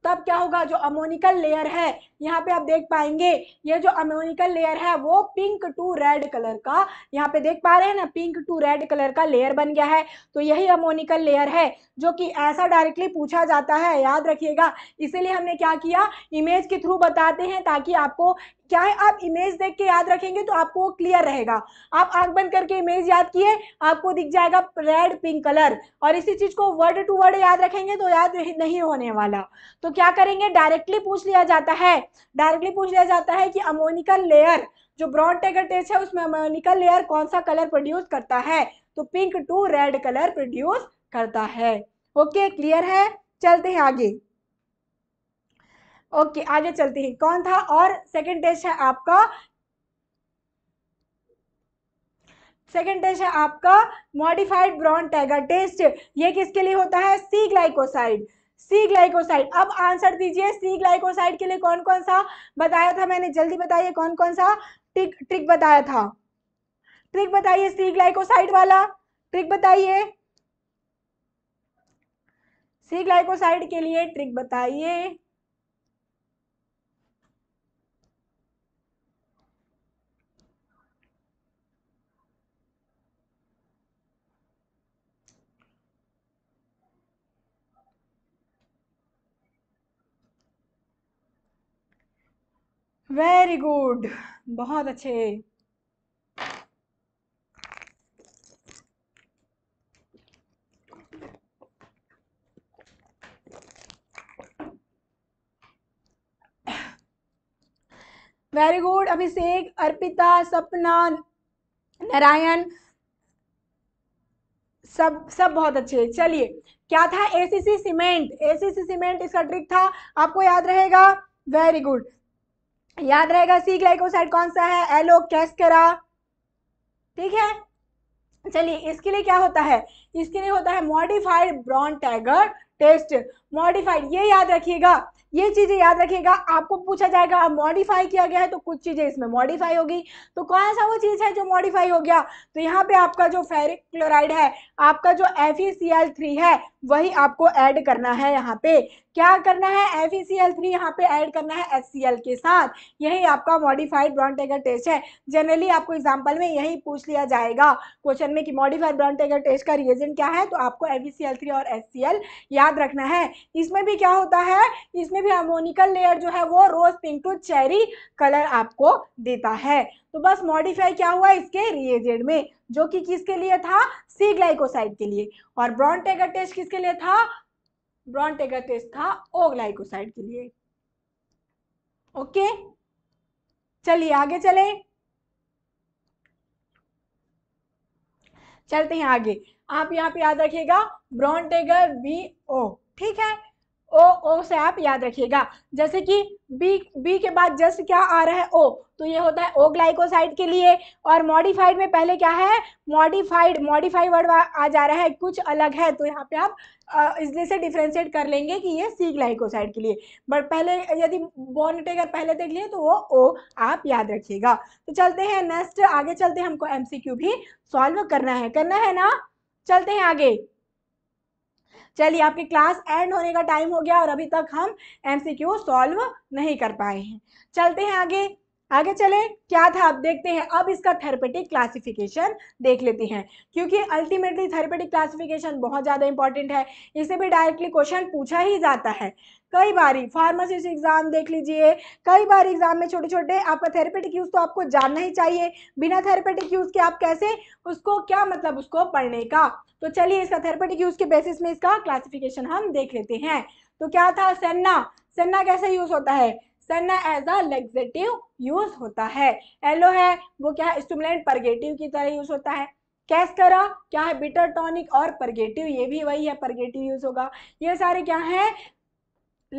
[SPEAKER 1] तब क्या होगा जो अमोनिकल लेयर है यहाँ पे आप देख पाएंगे ये जो अमोनिकल लेयर है वो पिंक टू रेड कलर का यहाँ पे देख पा रहे हैं ना पिंक टू रेड कलर का लेयर बन गया है तो यही अमोनिकल लेयर है जो कि ऐसा डायरेक्टली पूछा जाता है याद रखिएगा इसीलिए हमने क्या किया इमेज के थ्रू बताते हैं ताकि आपको क्या है आप इमेज देख के याद रखेंगे तो आपको वो क्लियर रहेगा आप आंख बंद करके इमेज याद किए आपको दिख जाएगा रेड पिंक कलर और इसी चीज को वर्ड टू वर्ड याद रखेंगे तो याद नहीं होने वाला तो क्या करेंगे डायरेक्टली पूछ लिया जाता है डायरेक्टली पूछ लिया जाता है कि अमोनिकल लेयर जो ब्रॉन टेगर टेस्ट है उसमें अमोनिकल लेयर कौन सा कलर प्रोड्यूस करता है तो pink to red colour produce करता है ओके क्लियर है चलते हैं आगे ओके आगे चलते हैं कौन था और सेकंड टेस्ट है आपका सेकेंड टेस्ट है आपका मॉडिफाइड ब्रॉन टैगर टेस्ट ये किसके लिए होता है सी ग्लाइकोसाइड सी ग्लाइकोसाइड अब आंसर दीजिए सी ग्लाइकोसाइड के लिए कौन कौन सा बताया था मैंने जल्दी बताइए कौन कौन सा ट्रिक ट्रिक बताया था ट्रिक बताइए सी ग्लाइकोसाइड वाला ट्रिक बताइए सी ग्लाइकोसाइड के लिए ट्रिक बताइए वेरी गुड बहुत अच्छे वेरी गुड अभिषेक अर्पिता सपना नारायण सब सब बहुत अच्छे चलिए क्या था एसीसी सीमेंट एसीसी सीमेंट इसका ट्रिक था आपको याद रहेगा वेरी गुड याद रहेगा सी ग्लाइकोसाइड कौन सा है एलो कैस्करा ठीक है चलिए इसके लिए क्या होता है इसके लिए होता है modified Borntrager test modified ये याद रखिएगा ये चीजें याद रखिएगा आपको पूछा जाएगा अब मॉडिफाई किया गया है तो कुछ चीजें इसमें मॉडिफाई होगी तो कौन सा वो चीज है जो मॉडिफाई हो गया तो यहाँ पे आपका जो फेरिक क्लोराइड है आपका जो एफ e है वही आपको ऐड करना है यहाँ पे क्या करना है F E C L three यहाँ पे ऐड करना है एस सी एल के साथ यही आपका मॉडिफाइड ब्राउन टेगर टेस्ट है जनरली आपको एग्जाम्पल में यही पूछ लिया जाएगा क्वेश्चन में कि मॉडिफाइड ब्राउन टेगर टेस्ट का रीजन क्या है तो आपको F E C L three और एस सी एल याद रखना है इसमें भी क्या होता है इसमें भी अमोनिकल लेयर जो है वो rose pink to cherry colour आपको देता है तो बस मॉडिफाई क्या हुआ इसके रिएजेड में जो कि किसके लिए था सी ग्लाइकोसाइड के लिए और ब्रॉन टेगर टेस्ट किसके लिए था ब्रॉन टेगर टेस्ट था ओ ग्लाइकोसाइड के लिए ओके चलिए आगे चले चलते हैं आगे आप यहाँ पे याद रखिएगा ब्रॉन टेगर बी ओ ठीक है ओ ओ से आप याद रखिएगा जैसे कि बी बी के बाद जस्ट क्या आ रहा है ओ तो ये होता है ओ ग्लाइकोसाइड के लिए और मॉडिफाइड में पहले क्या है मॉडिफाइड मॉडिफाइड वर्ड आ जा रहा है कुछ अलग है तो यहाँ पे आप इसलिए से डिफ्रेंशिएट कर लेंगे कि ये सी ग्लाइकोसाइड के लिए बट पहले यदि बोन अगर पहले देख लिए तो वो ओ आप याद रखिएगा तो चलते हैं नेक्स्ट आगे चलते हैं हमको एम भी सॉल्व करना है करना है ना चलते हैं आगे चलिए आपकी क्लास एंड होने का टाइम हो गया और अभी तक हम एमसीक्यू सॉल्व नहीं कर पाए हैं चलते हैं आगे आगे चले क्या था आप देखते हैं अब इसका थेरेपेटिक क्लासिफिकेशन देख लेते हैं क्योंकि अल्टीमेटली थेरेपेटिक क्लासिफिकेशन बहुत ज़्यादा इंपॉर्टेंट है इसे भी डायरेक्टली क्वेश्चन पूछा ही जाता है कई बार फार्मासिस्ट एग्जाम देख लीजिए कई बार एग्जाम में छोटे छोटे आपका थेरेपेटिक यूज़ तो आपको जानना ही चाहिए बिना थेरेपेटिक यूज़ के आप कैसे उसको क्या मतलब उसको पढ़ने का तो चलिए इसका थेरेपेटिक यूज के बेसिस में इसका क्लासिफिकेशन हम देख लेते हैं तो क्या था सन्ना सन्ना कैसे यूज होता है senna as a laxative use होता है एलो है वो क्या है स्टूमलेंट परगेटिव की तरह यूज होता है कैस्करा क्या है बिटर टॉनिक और परगेटिव ये भी वही है परगेटिव यूज होगा ये सारे क्या है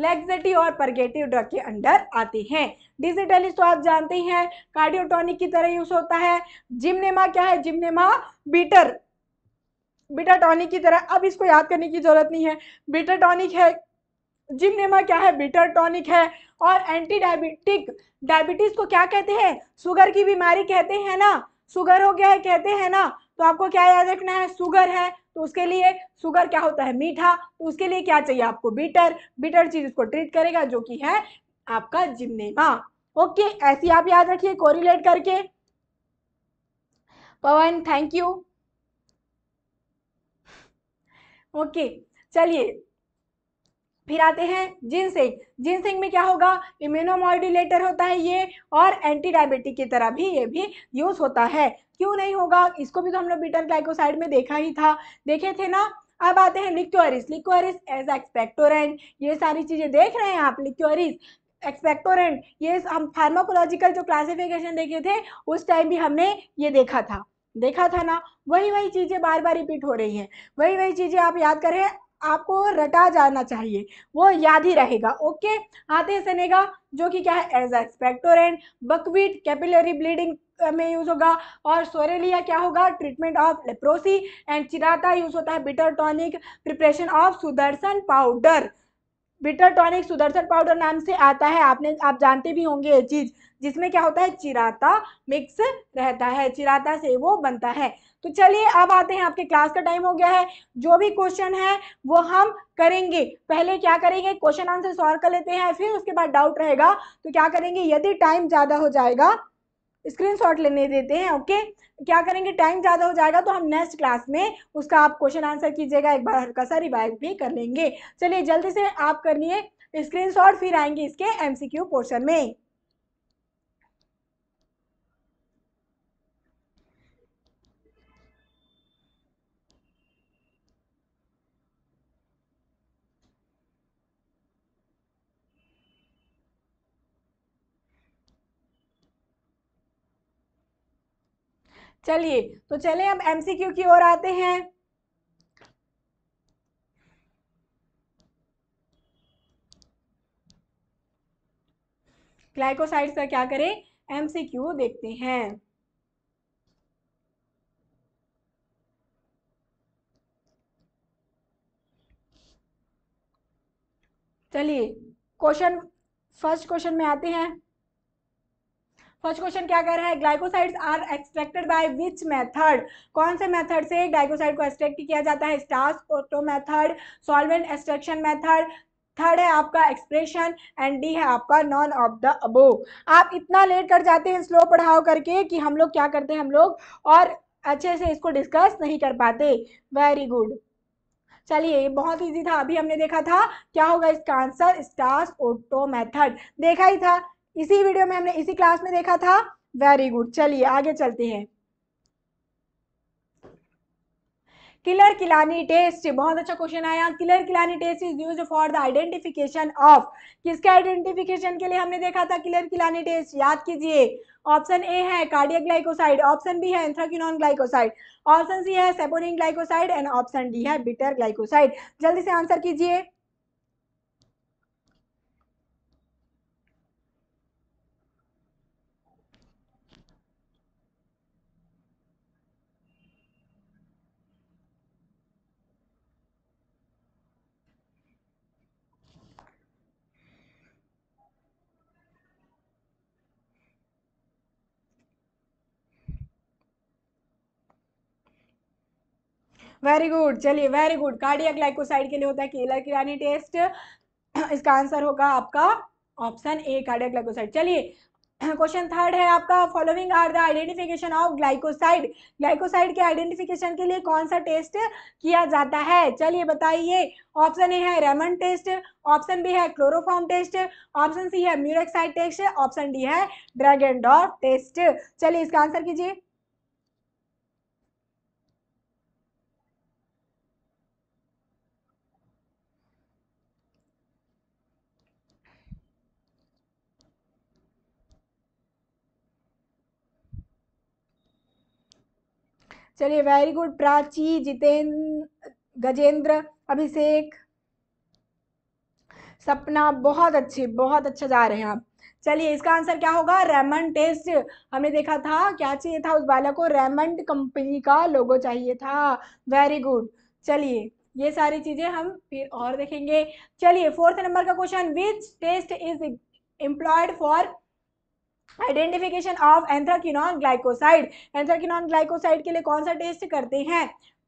[SPEAKER 1] लेग्जेटिव और परगेटिव ड्रग के अंडर आते हैं डिजिटलिस्ट तो आप जानते हैं कार्डियोटॉनिक की तरह यूज होता है जिमनेमा क्या है जिमनेमा बीटर बीटा टॉनिक की तरह अब इसको याद करने की ज़रूरत नहीं है बीटा टॉनिक है जिमनेमा क्या है बीटा टॉनिक है और एंटी डायबिटिक डायबिटीज़ को क्या कहते हैं शुगर की बीमारी कहते हैं ना शुगर हो गया है कहते हैं ना तो आपको क्या याद रखना है शुगर है तो उसके लिए शुगर क्या होता है मीठा तो उसके लिए क्या चाहिए आपको बीटर बीटर चीज उसको ट्रीट करेगा जो कि है आपका जिमनेमा ओके ऐसी आप याद रखिए कोरिलेट करके पवन थैंक यू ओके चलिए फिर आते हैं जिनसेंग जिनसेंग में क्या होगा इम्यूनोमोडुलेटर होता है ये और एंटी डायबिटिक की तरह भी ये भी यूज़ होता है क्यों नहीं होगा इसको भी तो हम लोग बीटा ग्लाइकोसाइड में देखा ही था देखे थे ना अब आते हैं लिक्योरिस लिक्योरिस एज एक्सपेक्टोरेंट ये सारी चीज़ें देख रहे हैं आप लिक्योरिस एक्सपेक्टोरेंट ये हम फार्माकोलॉजिकल जो क्लासिफिकेशन देखे थे उस टाइम भी हमने ये देखा था देखा था ना वही वही चीज़ें बार बार रिपीट हो रही हैं वही वही चीज़ें आप याद करें आपको रटा जाना चाहिए वो याद ही रहेगा ओके आते सनेगा जो कि क्या है as expectorant buckwheat capillary bleeding में यूज़ होगा और सोरेलिया क्या होगा treatment of leprosy and chirata use होता है bitter tonic preparation of Sudarshan powder bitter tonic Sudarshan powder नाम से आता है आपने आप जानते भी होंगे ये चीज़ जिसमें क्या होता है चिराता मिक्स रहता है चिराता से वो बनता है तो चलिए अब आते हैं आपके क्लास का टाइम हो गया है जो भी क्वेश्चन है वो हम करेंगे पहले क्या करेंगे क्वेश्चन आंसर सॉल्व कर लेते हैं फिर उसके बाद डाउट रहेगा तो क्या करेंगे यदि टाइम ज़्यादा हो जाएगा स्क्रीनशॉट लेने देते हैं ओके क्या करेंगे टाइम ज़्यादा हो जाएगा तो हम नेक्स्ट क्लास में उसका आप क्वेश्चन आंसर कीजिएगा एक बार हल्का सा रिवाइज भी कर लेंगे चलिए जल्दी से आप कर लिए स्क्रीनशॉट फिर आएंगे इसके एमसीक्यू पोर्शन में चलिए तो चले अब एमसीक्यू की ओर आते हैं ग्लाइकोसाइड्स का क्या करें एमसीक्यू देखते हैं चलिए क्वेश्चन फर्स्ट क्वेश्चन में आते हैं फर्स्ट क्वेश्चन क्या कह रहा है glycosides are extracted by which method कौन से मेथड से ग्लाइकोसाइड को एक्सट्रैक्ट किया जाता है Stas Otto method solvent extraction method third है आपका एक्सप्रेशन एंड डी है आपका नॉन ऑफ द अबो आप इतना लेट कर जाते हैं स्लो पढ़ाओ करके कि हम लोग क्या करते हैं हम लोग और अच्छे से इसको डिस्कस नहीं कर पाते वेरी गुड चलिए ये बहुत इजी था अभी हमने देखा था क्या होगा इसका आंसर स्टार्स ओटो मेथड देखा ही था इसी वीडियो में हमने इसी क्लास में देखा था वेरी गुड चलिए आगे चलते हैं किलर किलानी टेस्ट बहुत अच्छा क्वेश्चन आया Keller Kiliani test is use for the identification of किसके आइडेंटिफिकेशन के लिए हमने देखा था किलर किलानी टेस्ट याद कीजिए ऑप्शन ए है कार्डियक ग्लाइकोसाइड ऑप्शन बी है एंथ्राक्यूनॉन ग्लाइकोसाइड ऑप्शन सी है saponin glycoside and option D है बिटर ग्लाइकोसाइड जल्दी से आंसर कीजिए वेरी गुड चलिए वेरी गुड कार्डिया ग्लाइकोसाइड के लिए होता है केला किरानी टेस्ट इसका आंसर होगा आपका ऑप्शन ए कार्डिया ग्लाइकोसाइड चलिए क्वेश्चन थर्ड है आपका following are the identification of glycoside glycoside के आइडेंटिफिकेशन के लिए कौन सा टेस्ट किया जाता है चलिए बताइए ऑप्शन ए है रेमन टेस्ट ऑप्शन बी है क्लोरोफॉर्म टेस्ट ऑप्शन सी है म्यूरेक्साइड टेस्ट ऑप्शन डी है ड्रैगन डॉर टेस्ट चलिए इसका आंसर कीजिए चलिए वेरी गुड प्राची जितेंद्र गजेंद्र अभिषेक सपना बहुत अच्छे बहुत अच्छा जा रहे हैं आप चलिए इसका आंसर क्या होगा रेमंड टेस्ट हमने देखा था क्या चाहिए था उस बालक को रेमंड कंपनी का लोगो चाहिए था वेरी गुड चलिए ये सारी चीज़ें हम फिर और देखेंगे चलिए फोर्थ नंबर का question which test is employed for identification of anthraquinone glycoside anthraquinone glycoside के लिए कौन सा टेस्ट करते हैं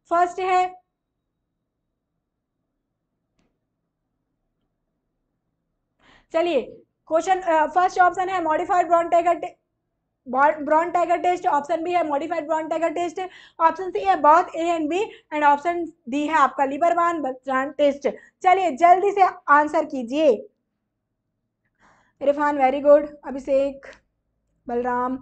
[SPEAKER 1] फर्स्ट है चलिए क्वेश्चन फर्स्ट ऑप्शन है modified Borntrager Borntrager test option B है modified Borntrager test option C है both A and B and option D है आपका लिबरवान बच्चान टेस्ट चलिए जल्दी से आंसर कीजिए इरफान वेरी गुड अभिषेक बलराम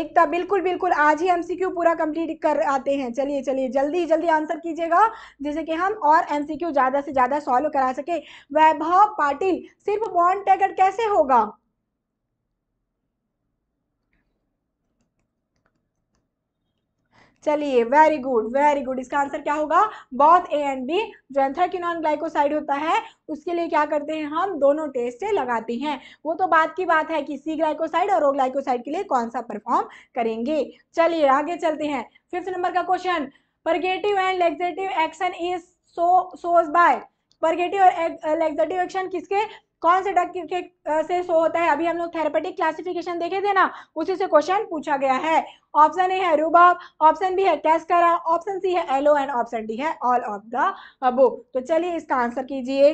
[SPEAKER 1] एकता बिल्कुल बिल्कुल आज ही एमसीक्यू पूरा कंप्लीट कर आते हैं चलिए चलिए जल्दी जल्दी आंसर कीजिएगा जैसे कि हम और एमसीक्यू ज़्यादा से ज़्यादा सॉल्व करा सके वैभव पाटिल सिर्फ बॉन्ड टैगर कैसे होगा चलिए वेरी गुड वेरी गुड इसका आंसर क्या होगा बॉथ ए एंड बी जो जेंथ्राक्यूनॉन ग्लाइकोसाइड होता है उसके लिए क्या करते हैं हम दोनों टेस्ट लगाते हैं वो तो बात की बात है कि सी ग्लाइकोसाइड और ओ ग्लाइकोसाइड के लिए कौन सा परफॉर्म करेंगे चलिए आगे चलते हैं फिफ्थ नंबर का question purgative and laxative action is so shows by purgative और लेग्जेटिव एक्शन किसके कौन से डक के से शो होता है अभी हम लोग थेरेपेटिक क्लासिफिकेशन देखे थे ना उसी से क्वेश्चन पूछा गया है ऑप्शन ए है रूबा ऑप्शन बी है कैस्करा ऑप्शन सी है एलो एंड ऑप्शन डी है ऑल ऑफ द अबो तो चलिए इसका आंसर कीजिए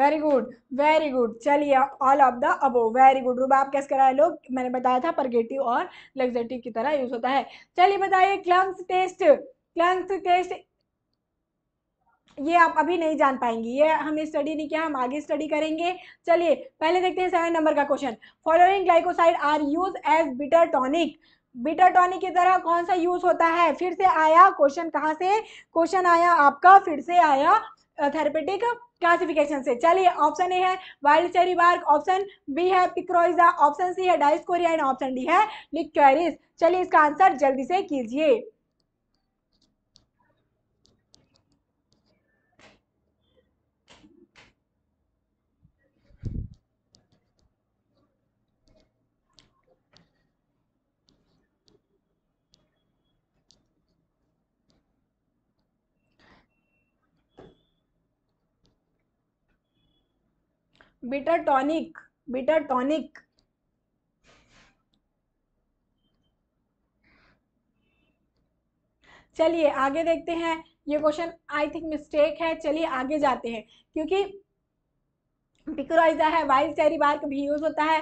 [SPEAKER 1] वेरी गुड वेरी गुड चलिए all of the above very good Rubab कैसे कराए लोग मैंने बताया था परगेटिव और लग्जेटिव की तरह यूज होता है चलिए बताइए क्लंग्स टेस्ट क्लंग्स टेस्ट ये आप अभी नहीं जान पाएंगी ये हमें स्टडी नहीं किया हम आगे स्टडी करेंगे चलिए पहले देखते हैं सेवन नंबर का question following glycoside are use as bitter tonic bitter tonic की तरह कौन सा यूज होता है फिर से आया क्वेश्चन कहाँ से क्वेश्चन आया आपका फिर से आया थेरेपेटिक uh, क्लासिफिकेशन से चलिए ऑप्शन ए है wild cherry bark option B है पिक्रोइजा ऑप्शन सी है डाइस्कोरिया एंड ऑप्शन डी है लिक्वेरिस चलिए इसका आंसर जल्दी से कीजिए बिटर टॉनिक बिटर टॉनिक चलिए आगे देखते हैं ये क्वेश्चन आई थिंक मिस्टेक है चलिए आगे जाते हैं क्योंकि पिक्रोइजा है वाइल्ड चेरी बार्क भी यूज़ होता है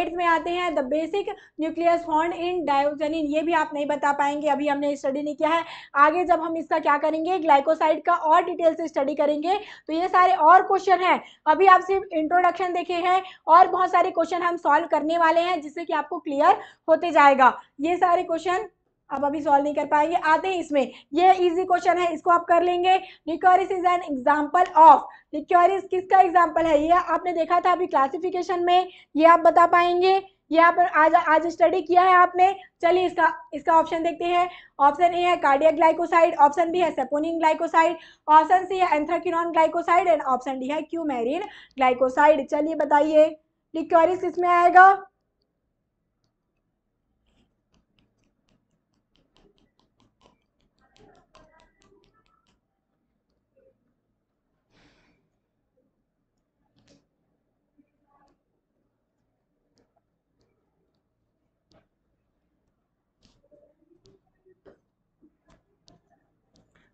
[SPEAKER 1] एट्थ में आते हैं the basic nucleus found in diosgenin ये भी आप नहीं बता पाएंगे अभी हमने स्टडी नहीं किया है आगे जब हम इसका क्या करेंगे ग्लाइकोसाइड का और डिटेल से स्टडी करेंगे तो ये सारे और क्वेश्चन हैं अभी आप सिर्फ इंट्रोडक्शन देखे हैं और बहुत सारे क्वेश्चन हम सॉल्व करने वाले हैं जिससे कि आपको क्लियर होते जाएगा ये सारे क्वेश्चन आप अभी सॉल्व नहीं कर पाएंगे आते हैं इसमें ये इजी क्वेश्चन है इसको आप कर लेंगे liquorice is an example of liquorice किसका एग्जाम्पल है ये आपने देखा था अभी क्लासिफिकेशन में ये आप बता पाएंगे ये आप आज आज स्टडी किया है आपने चलिए इसका इसका ऑप्शन देखते हैं ऑप्शन ए है कार्डियक ग्लाइकोसाइड ऑप्शन बी है सेपोनिन ग्लाइकोसाइड ऑप्शन सी है anthraquinone glycoside and option D है क्यूमेरिन ग्लाइकोसाइड चलिए बताइए लिक्योरिस किसमें आएगा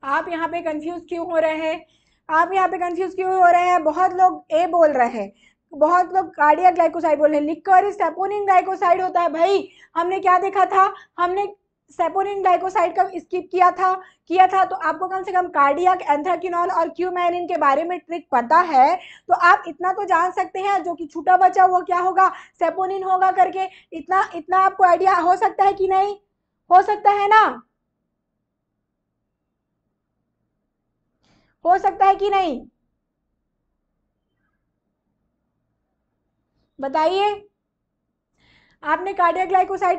[SPEAKER 1] आप यहाँ पे कंफ्यूज क्यों हो रहे हैं आप यहाँ पे कंफ्यूज क्यों हो रहे हैं बहुत लोग ए बोल रहे हैं बहुत लोग कार्डिया ग्लाइकोसाइड बोल रहे हैं लिक्वर सेपोनिन ग्लाइकोसाइड होता है भाई हमने क्या देखा था हमने सेपोनिन ग्लाइकोसाइड का स्किप किया था किया था तो आपको कम से कम कार्डियक एंथ्राक्यूनॉल और क्यूमैनिन के बारे में ट्रिक पता है तो आप इतना तो जान सकते हैं जो कि छूटा बचा वो क्या होगा सेपोनिन होगा करके इतना इतना आपको आइडिया हो सकता है कि नहीं हो सकता है ना हो सकता है कि नहीं बताइए आपने कार्डियक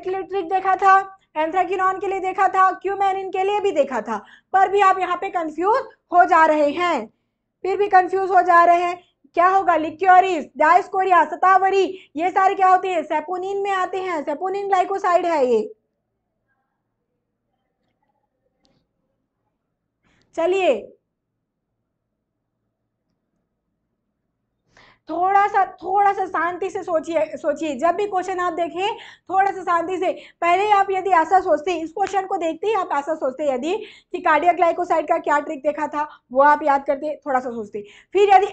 [SPEAKER 1] के लिए ट्रिक देखा था एंथ्राकिनॉन के लिए देखा था क्यूमेनिन के लिए भी देखा था पर भी आप यहाँ पे कंफ्यूज हो जा रहे हैं फिर भी कंफ्यूज हो जा रहे हैं क्या होगा लिक्योरिस डायस्कोरिया सतावरी ये सारे क्या होते हैं सेपोनिन में आते हैं सेपोनिन ग्लाइकोसाइड है ये चलिए थोड़ा सा थोड़ा सा शांति से सोचिए सोचिए जब भी क्वेश्चन आप देखें थोड़ा सा शांति से पहले आप यदि ऐसा सोचते इस क्वेश्चन को देखते ही आप ऐसा सोचते यदि कि कार्डियक ग्लाइकोसाइड का क्या ट्रिक देखा था वो आप याद करते थोड़ा सा सोचते फिर यदि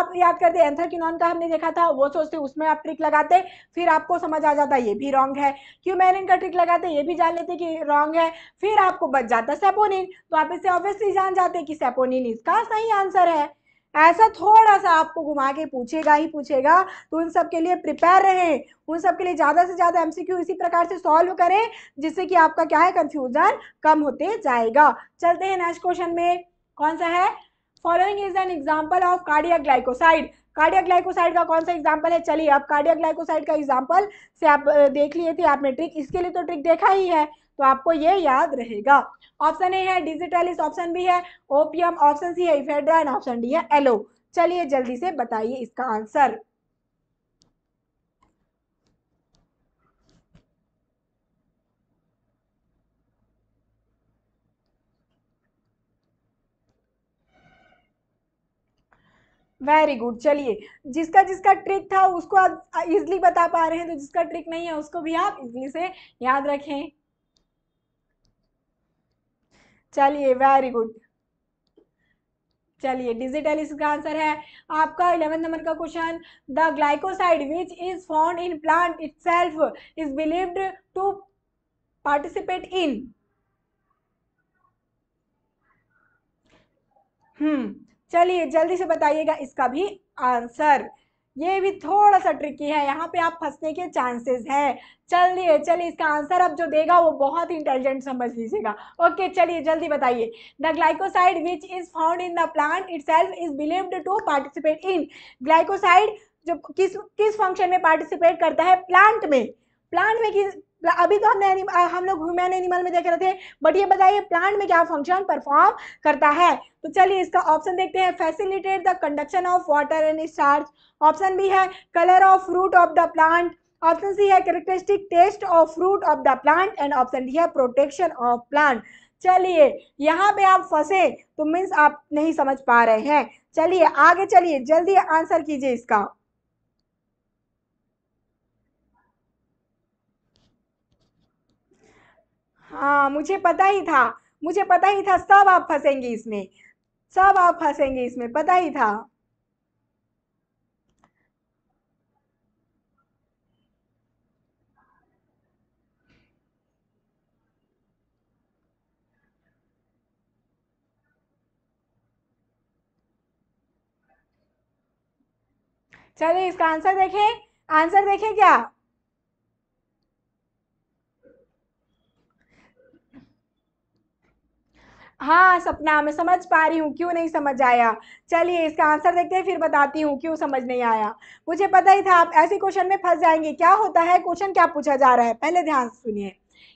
[SPEAKER 1] आप याद करते एंथर का हमने देखा था वो सोचते उसमें आप ट्रिक लगाते फिर आपको समझ आ जाता ये भी रॉन्ग है क्यूमेरिन का ट्रिक लगाते ये भी जान लेते कि रॉन्ग है फिर आपको बच जाता सेपोनिन तो आप इससे ऑब्वियसली जान जाते कि सेपोनिन इसका सही आंसर है ऐसा थोड़ा सा आपको घुमा के पूछेगा ही पूछेगा तो उन सब के लिए प्रिपेयर रहें उन सब के लिए ज़्यादा से ज़्यादा एमसीक्यू इसी प्रकार से सॉल्व करें जिससे कि आपका क्या है कंफ्यूजन कम होते जाएगा चलते हैं नेक्स्ट क्वेश्चन में कौन सा है following is an example of cardiac glycoside cardiac glycoside का कौन सा एग्जाम्पल है चलिए आप कार्डिया ग्लाइकोसाइड का एग्जाम्पल से आप देख लिए थे आप ट्रिक इसके लिए तो ट्रिक देखा ही है तो आपको ये याद रहेगा ऑप्शन ए है डिजिटल ऑप्शन बी है ओपीएम ऑप्शन सी है इफेड्रा एंड ऑप्शन डी है एलो चलिए जल्दी से बताइए इसका आंसर वेरी गुड चलिए जिसका जिसका ट्रिक था उसको आप इजली बता पा रहे हैं तो जिसका ट्रिक नहीं है उसको भी आप इजली से याद रखें चलिए वेरी गुड चलिए डिजिटल इसका आंसर है आपका इलेवन नंबर का question the glycoside which is found in plant itself is believed to participate in hmm चलिए जल्दी से बताइएगा इसका भी आंसर ये भी थोड़ा सा ट्रिकी है यहाँ पे आप फंसने के चांसेस है चलिए चलिए इसका आंसर अब जो देगा वो बहुत ही इंटेलिजेंट समझ लीजिएगा ओके चलिए जल्दी बताइए the glycoside which is found in the plant itself is believed to participate in glycoside जो किस किस फंक्शन में पार्टिसिपेट करता है प्लांट में प्लांट में किस अभी तो हमने हम लोग ह्यूमन एनिमल में देख रहे थे बट ये बताइए प्लांट में क्या फंक्शन परफॉर्म करता है तो चलिए इसका ऑप्शन देखते हैं facilitate the conduction of water and starch option B है colour of fruit of the plant option C है characteristic taste of fruit of the plant and option D है प्रोटेक्शन ऑफ प्लांट चलिए यहाँ पे आप फंसे तो मीन्स आप नहीं समझ पा रहे हैं चलिए आगे चलिए जल्दी आंसर कीजिए इसका हाँ मुझे पता ही था मुझे पता ही था सब आप फंसेंगे इसमें सब आप फंसेंगे इसमें पता ही था चलिए इसका आंसर देखें आंसर देखें क्या हाँ सपना मैं समझ पा रही हूँ क्यों नहीं समझ आया चलिए इसका आंसर देखते हैं फिर बताती हूँ क्यों समझ नहीं आया मुझे पता ही था आप ऐसे क्वेश्चन में फंस जाएंगे क्या होता है क्वेश्चन क्या पूछा जा रहा है पहले ध्यान से सुनिए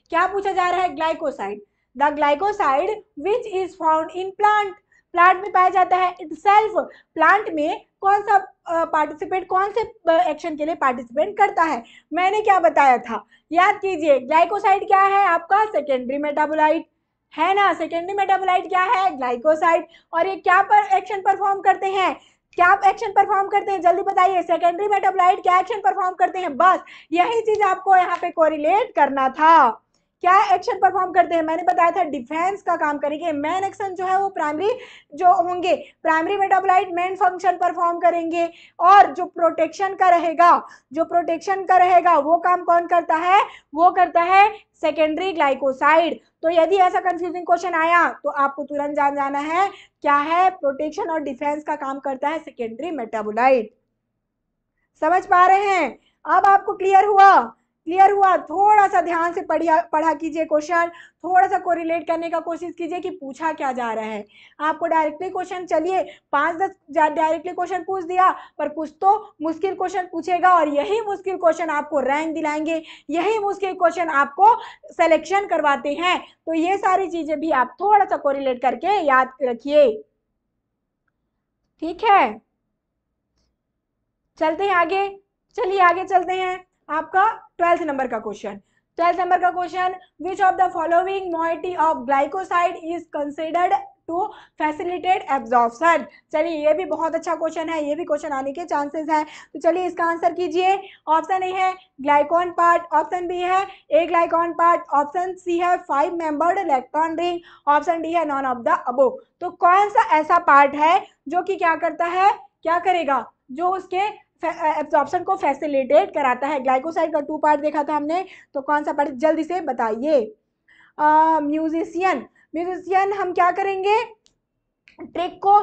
[SPEAKER 1] क्या पूछा जा रहा है glycoside the glycoside which is found in plant plant में पाया जाता है इट प्लांट में कौन सा पार्टिसिपेट कौन से एक्शन के लिए पार्टिसिपेट करता है मैंने क्या बताया था याद कीजिए ग्लाइकोसाइड क्या है आपका सेकेंडरी मेटाबोलाइट है ना सेकेंडरी मेटाबोलाइट क्या है ग्लाइकोसाइड और ये क्या पर एक्शन परफॉर्म करते हैं क्या एक्शन परफॉर्म करते हैं जल्दी बताइए सेकेंडरी मेटाबोलाइट क्या एक्शन परफॉर्म करते हैं बस यही चीज आपको यहाँ पे कोरिलेट करना था क्या एक्शन परफॉर्म करते हैं मैंने बताया था डिफेंस का काम करेंगे मेन एक्शन जो है वो प्राइमरी जो होंगे primary metabolite main function perform करेंगे और जो प्रोटेक्शन का रहेगा जो प्रोटेक्शन का रहेगा वो काम कौन करता है वो करता है सेकेंडरी ग्लाइकोसाइड तो यदि ऐसा कंफ्यूजिंग क्वेश्चन आया तो आपको तुरंत जान जाना है क्या है प्रोटेक्शन और डिफेंस का काम करता है सेकेंडरी मेटाबोलाइट समझ पा रहे हैं अब आपको क्लियर हुआ क्लियर हुआ थोड़ा सा ध्यान से पढ़िया पढ़ा कीजिए क्वेश्चन थोड़ा सा कोरिलेट करने का कोशिश कीजिए कि पूछा क्या जा रहा है आपको डायरेक्टली क्वेश्चन चलिए पांच दस डायरेक्टली क्वेश्चन पूछ दिया पर कुछ तो मुश्किल क्वेश्चन पूछेगा और यही मुश्किल क्वेश्चन आपको रैंक दिलाएंगे यही मुश्किल क्वेश्चन आपको सेलेक्शन करवाते हैं तो ये सारी चीज़ें भी आप थोड़ा सा कोरिलेट करके याद रखिए ठीक है चलते हैं आगे चलिए आगे चलते हैं आपका ट्वेल्थ नंबर का क्वेश्चन ट्वेल्थ नंबर का question which of the following moiety of glycoside is considered to facilitate absorption चलिए ये भी बहुत अच्छा क्वेश्चन है ये भी क्वेश्चन आने के चांसेस हैं तो चलिए इसका आंसर कीजिए ऑप्शन ए है ग्लाइकॉन पार्ट ऑप्शन बी है ए ग्लाइकॉन पार्ट ऑप्शन सी है five membered electron ring option D है नॉन ऑफ द अबो तो कौन सा ऐसा पार्ट है जो कि क्या करता है क्या करेगा जो उसके एब्जॉर्प्शन को फैसिलिटेट कराता है ग्लाइकोसाइड का टू पार्ट देखा था हमने तो कौन सा पार्ट जल्दी से बताइए म्यूजिशियन म्यूजिशियन हम क्या करेंगे ट्रिक को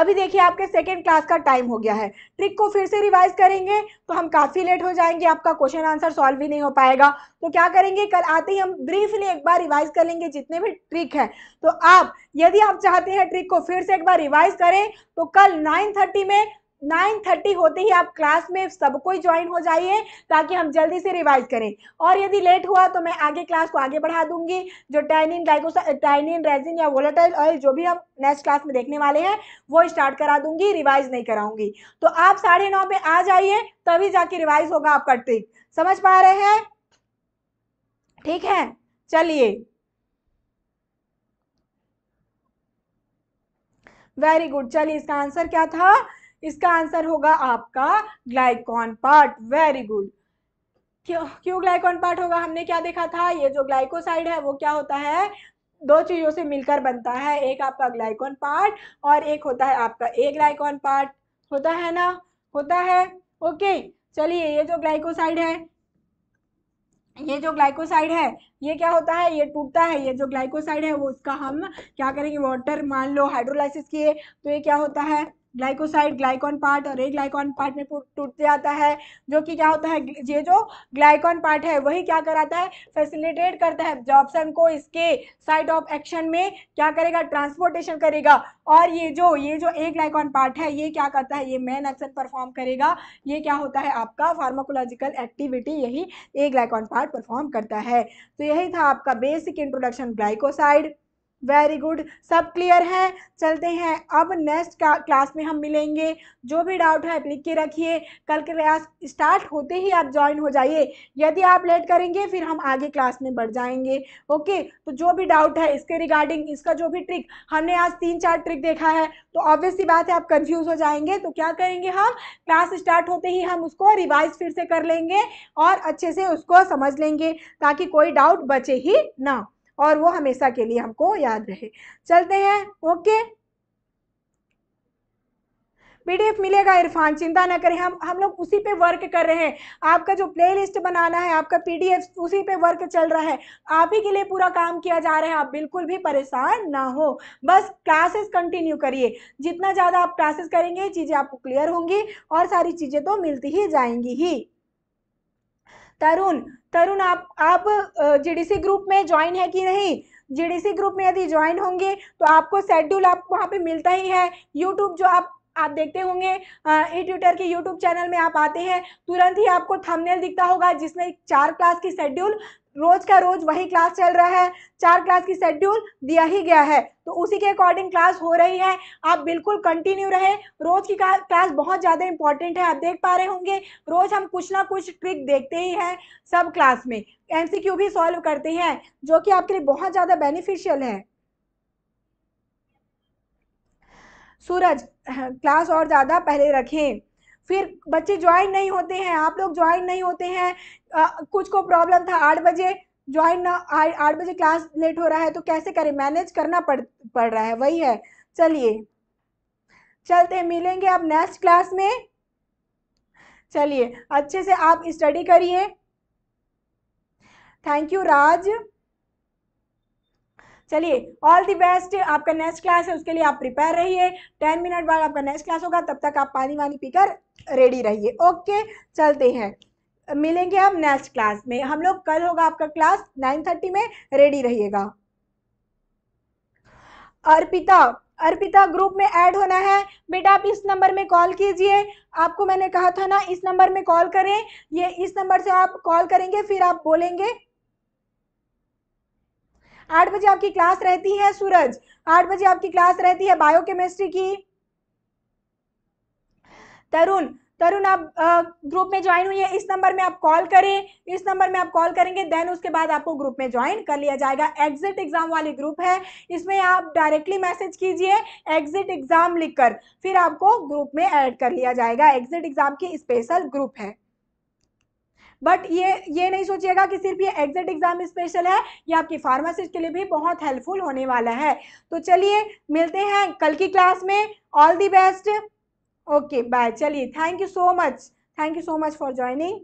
[SPEAKER 1] अभी देखिए आपके सेकेंड क्लास का टाइम हो गया है ट्रिक को फिर से रिवाइज करेंगे तो हम काफ़ी लेट हो जाएंगे आपका क्वेश्चन आंसर सॉल्व भी नहीं हो पाएगा तो क्या करेंगे कल आते ही हम ब्रीफली एक बार रिवाइज कर लेंगे जितने भी ट्रिक है तो आप यदि आप चाहते हैं ट्रिक को फिर से एक बार रिवाइज करें तो कल नाइन थर्टी में नाइन थर्टी होते ही आप क्लास में सबको ही ज्वाइन हो जाइए ताकि हम जल्दी से रिवाइज करें और यदि लेट हुआ तो मैं आगे क्लास को आगे बढ़ा दूंगी जो टाइनिन डाइकोसा टाइनिन रेजिन या वोलेटाइल ऑयल जो भी हम नेक्स्ट क्लास में देखने वाले हैं वो स्टार्ट करा दूंगी रिवाइज नहीं कराऊंगी तो आप साढ़े नौ पे आ जाइए तभी जाके रिवाइज होगा आपका ट्रिक समझ पा रहे हैं ठीक है चलिए वेरी गुड चलिए इसका आंसर क्या था इसका आंसर होगा आपका ग्लाइकॉन पार्ट वेरी गुड क्यों क्यों ग्लाइकॉन पार्ट होगा हमने क्या देखा था ये जो ग्लाइकोसाइड है वो क्या होता है दो चीज़ों से मिलकर बनता है एक आपका ग्लाइकॉन पार्ट और एक होता है आपका ए ग्लाइकॉन पार्ट होता है ना होता है ओके चलिए ये जो ग्लाइकोसाइड है ये जो ग्लाइकोसाइड है ये क्या होता है ये टूटता है ये जो ग्लाइकोसाइड है वो उसका हम क्या करेंगे वाटर मान लो हाइड्रोलाइसिस किए तो ये क्या होता है ग्लाइकोसाइड ग्लाइकॉन पार्ट और एक ग्लाइकॉन पार्ट में टूट जाता है जो कि क्या होता है ये जो ग्लाइकॉन पार्ट है वही क्या कराता है फैसिलिटेट करता है जॉबसन को इसके साइड ऑफ एक्शन में क्या करेगा ट्रांसपोर्टेशन करेगा और ये जो ये जो एक ग्लाइकॉन पार्ट है ये क्या करता है ये मेन एक्शन परफॉर्म करेगा ये क्या होता है आपका फार्माकोलॉजिकल एक्टिविटी यही एक ग्लाइकॉन पार्ट परफॉर्म करता है तो यही था आपका basic introduction glycoside very good सब क्लियर है चलते हैं अब नेक्स्ट क्लास में हम मिलेंगे जो भी डाउट है आप लिख के रखिए कल क्लास स्टार्ट होते ही आप ज्वाइन हो जाइए यदि आप लेट करेंगे फिर हम आगे क्लास में बढ़ जाएंगे ओके तो जो भी डाउट है इसके रिगार्डिंग इसका जो भी ट्रिक हमने आज तीन चार ट्रिक देखा है तो ऑब्वियसली बात है आप कन्फ्यूज हो जाएंगे तो क्या करेंगे हम क्लास स्टार्ट होते ही हम उसको रिवाइज फिर से कर लेंगे और अच्छे से उसको समझ लेंगे ताकि कोई डाउट बचे ही ना और वो हमेशा के लिए हमको याद रहे चलते हैं ओके पीडीएफ मिलेगा इरफान चिंता ना करें हम हम लोग उसी पे वर्क कर रहे हैं आपका जो प्लेलिस्ट बनाना है आपका पीडीएफ उसी पे वर्क चल रहा है आप ही के लिए पूरा काम किया जा रहा है आप बिल्कुल भी परेशान ना हो बस क्लासेस कंटिन्यू करिए जितना ज़्यादा आप क्लासेस करेंगे चीज़ें आपको क्लियर होंगी और सारी चीज़ें तो मिलती ही जाएंगी ही तरुण तरुण आप आप जीडीसी ग्रुप में ज्वाइन है कि नहीं जीडीसी ग्रुप में यदि ज्वाइन होंगे तो आपको शेड्यूल आप वहाँ पे मिलता ही है यूट्यूब जो आप आप देखते होंगे ई ट्यूटर के यूट्यूब चैनल में आप आते हैं तुरंत ही आपको थंबनेल दिखता होगा जिसमें चार क्लास की शेड्यूल रोज का रोज वही क्लास चल रहा है चार क्लास की शेड्यूल दिया ही गया है तो उसी के अकॉर्डिंग क्लास हो रही है आप बिल्कुल कंटिन्यू रहे रोज की क्लास बहुत ज़्यादा इंपॉर्टेंट है आप देख पा रहे होंगे रोज हम कुछ ना कुछ ट्रिक देखते ही हैं सब क्लास में एमसीक्यू भी सॉल्व करते हैं जो कि आपके लिए बहुत ज़्यादा बेनिफिशियल है सूरज क्लास हाँ, और ज़्यादा पहले रखें फिर बच्चे ज्वाइन नहीं होते हैं आप लोग ज्वाइन नहीं होते हैं आ, कुछ को प्रॉब्लम था आठ बजे ज्वाइन ना आठ बजे क्लास लेट हो रहा है तो कैसे करें मैनेज करना पड़ पड़ रहा है वही है चलिए चलते मिलेंगे आप नेक्स्ट क्लास में चलिए अच्छे से आप स्टडी करिए थैंक यू राज चलिए ऑल दी बेस्ट आपका नेक्स्ट क्लास है उसके लिए आप प्रिपेयर रहिए टेन मिनट बाद आपका नेक्स्ट क्लास होगा तब तक आप पानी वानी पीकर रेडी रहिए ओके चलते हैं मिलेंगे हम नेक्स्ट क्लास में हम लोग कल होगा आपका क्लास नाइन थर्टी में रेडी रहिएगा अर्पिता अर्पिता ग्रुप में ऐड होना है बेटा आप इस नंबर में कॉल कीजिए आपको मैंने कहा था ना इस नंबर में कॉल करें ये इस नंबर से आप कॉल करेंगे फिर आप बोलेंगे आठ बजे आपकी क्लास रहती है सूरज आठ बजे आपकी क्लास रहती है बायोकेमिस्ट्री की तरुण तरुण आप ग्रुप में ज्वाइन हुई है इस नंबर में आप कॉल करें इस नंबर में आप कॉल करेंगे देन उसके बाद आपको ग्रुप में ज्वाइन कर लिया जाएगा एग्जिट एग्जाम वाली ग्रुप है इसमें आप डायरेक्टली मैसेज कीजिए एग्जिट एग्जाम लिखकर फिर आपको ग्रुप में ऐड कर लिया जाएगा एग्जिट एग्जाम की स्पेशल ग्रुप है बट ये ये नहीं सोचिएगा कि सिर्फ ये एग्जिट एग्जाम स्पेशल है ये आपकी फार्मासिस्ट के लिए भी बहुत हेल्पफुल होने वाला है तो चलिए मिलते हैं कल की क्लास में all the best okay bye चलिए thank you so much thank you so much for joining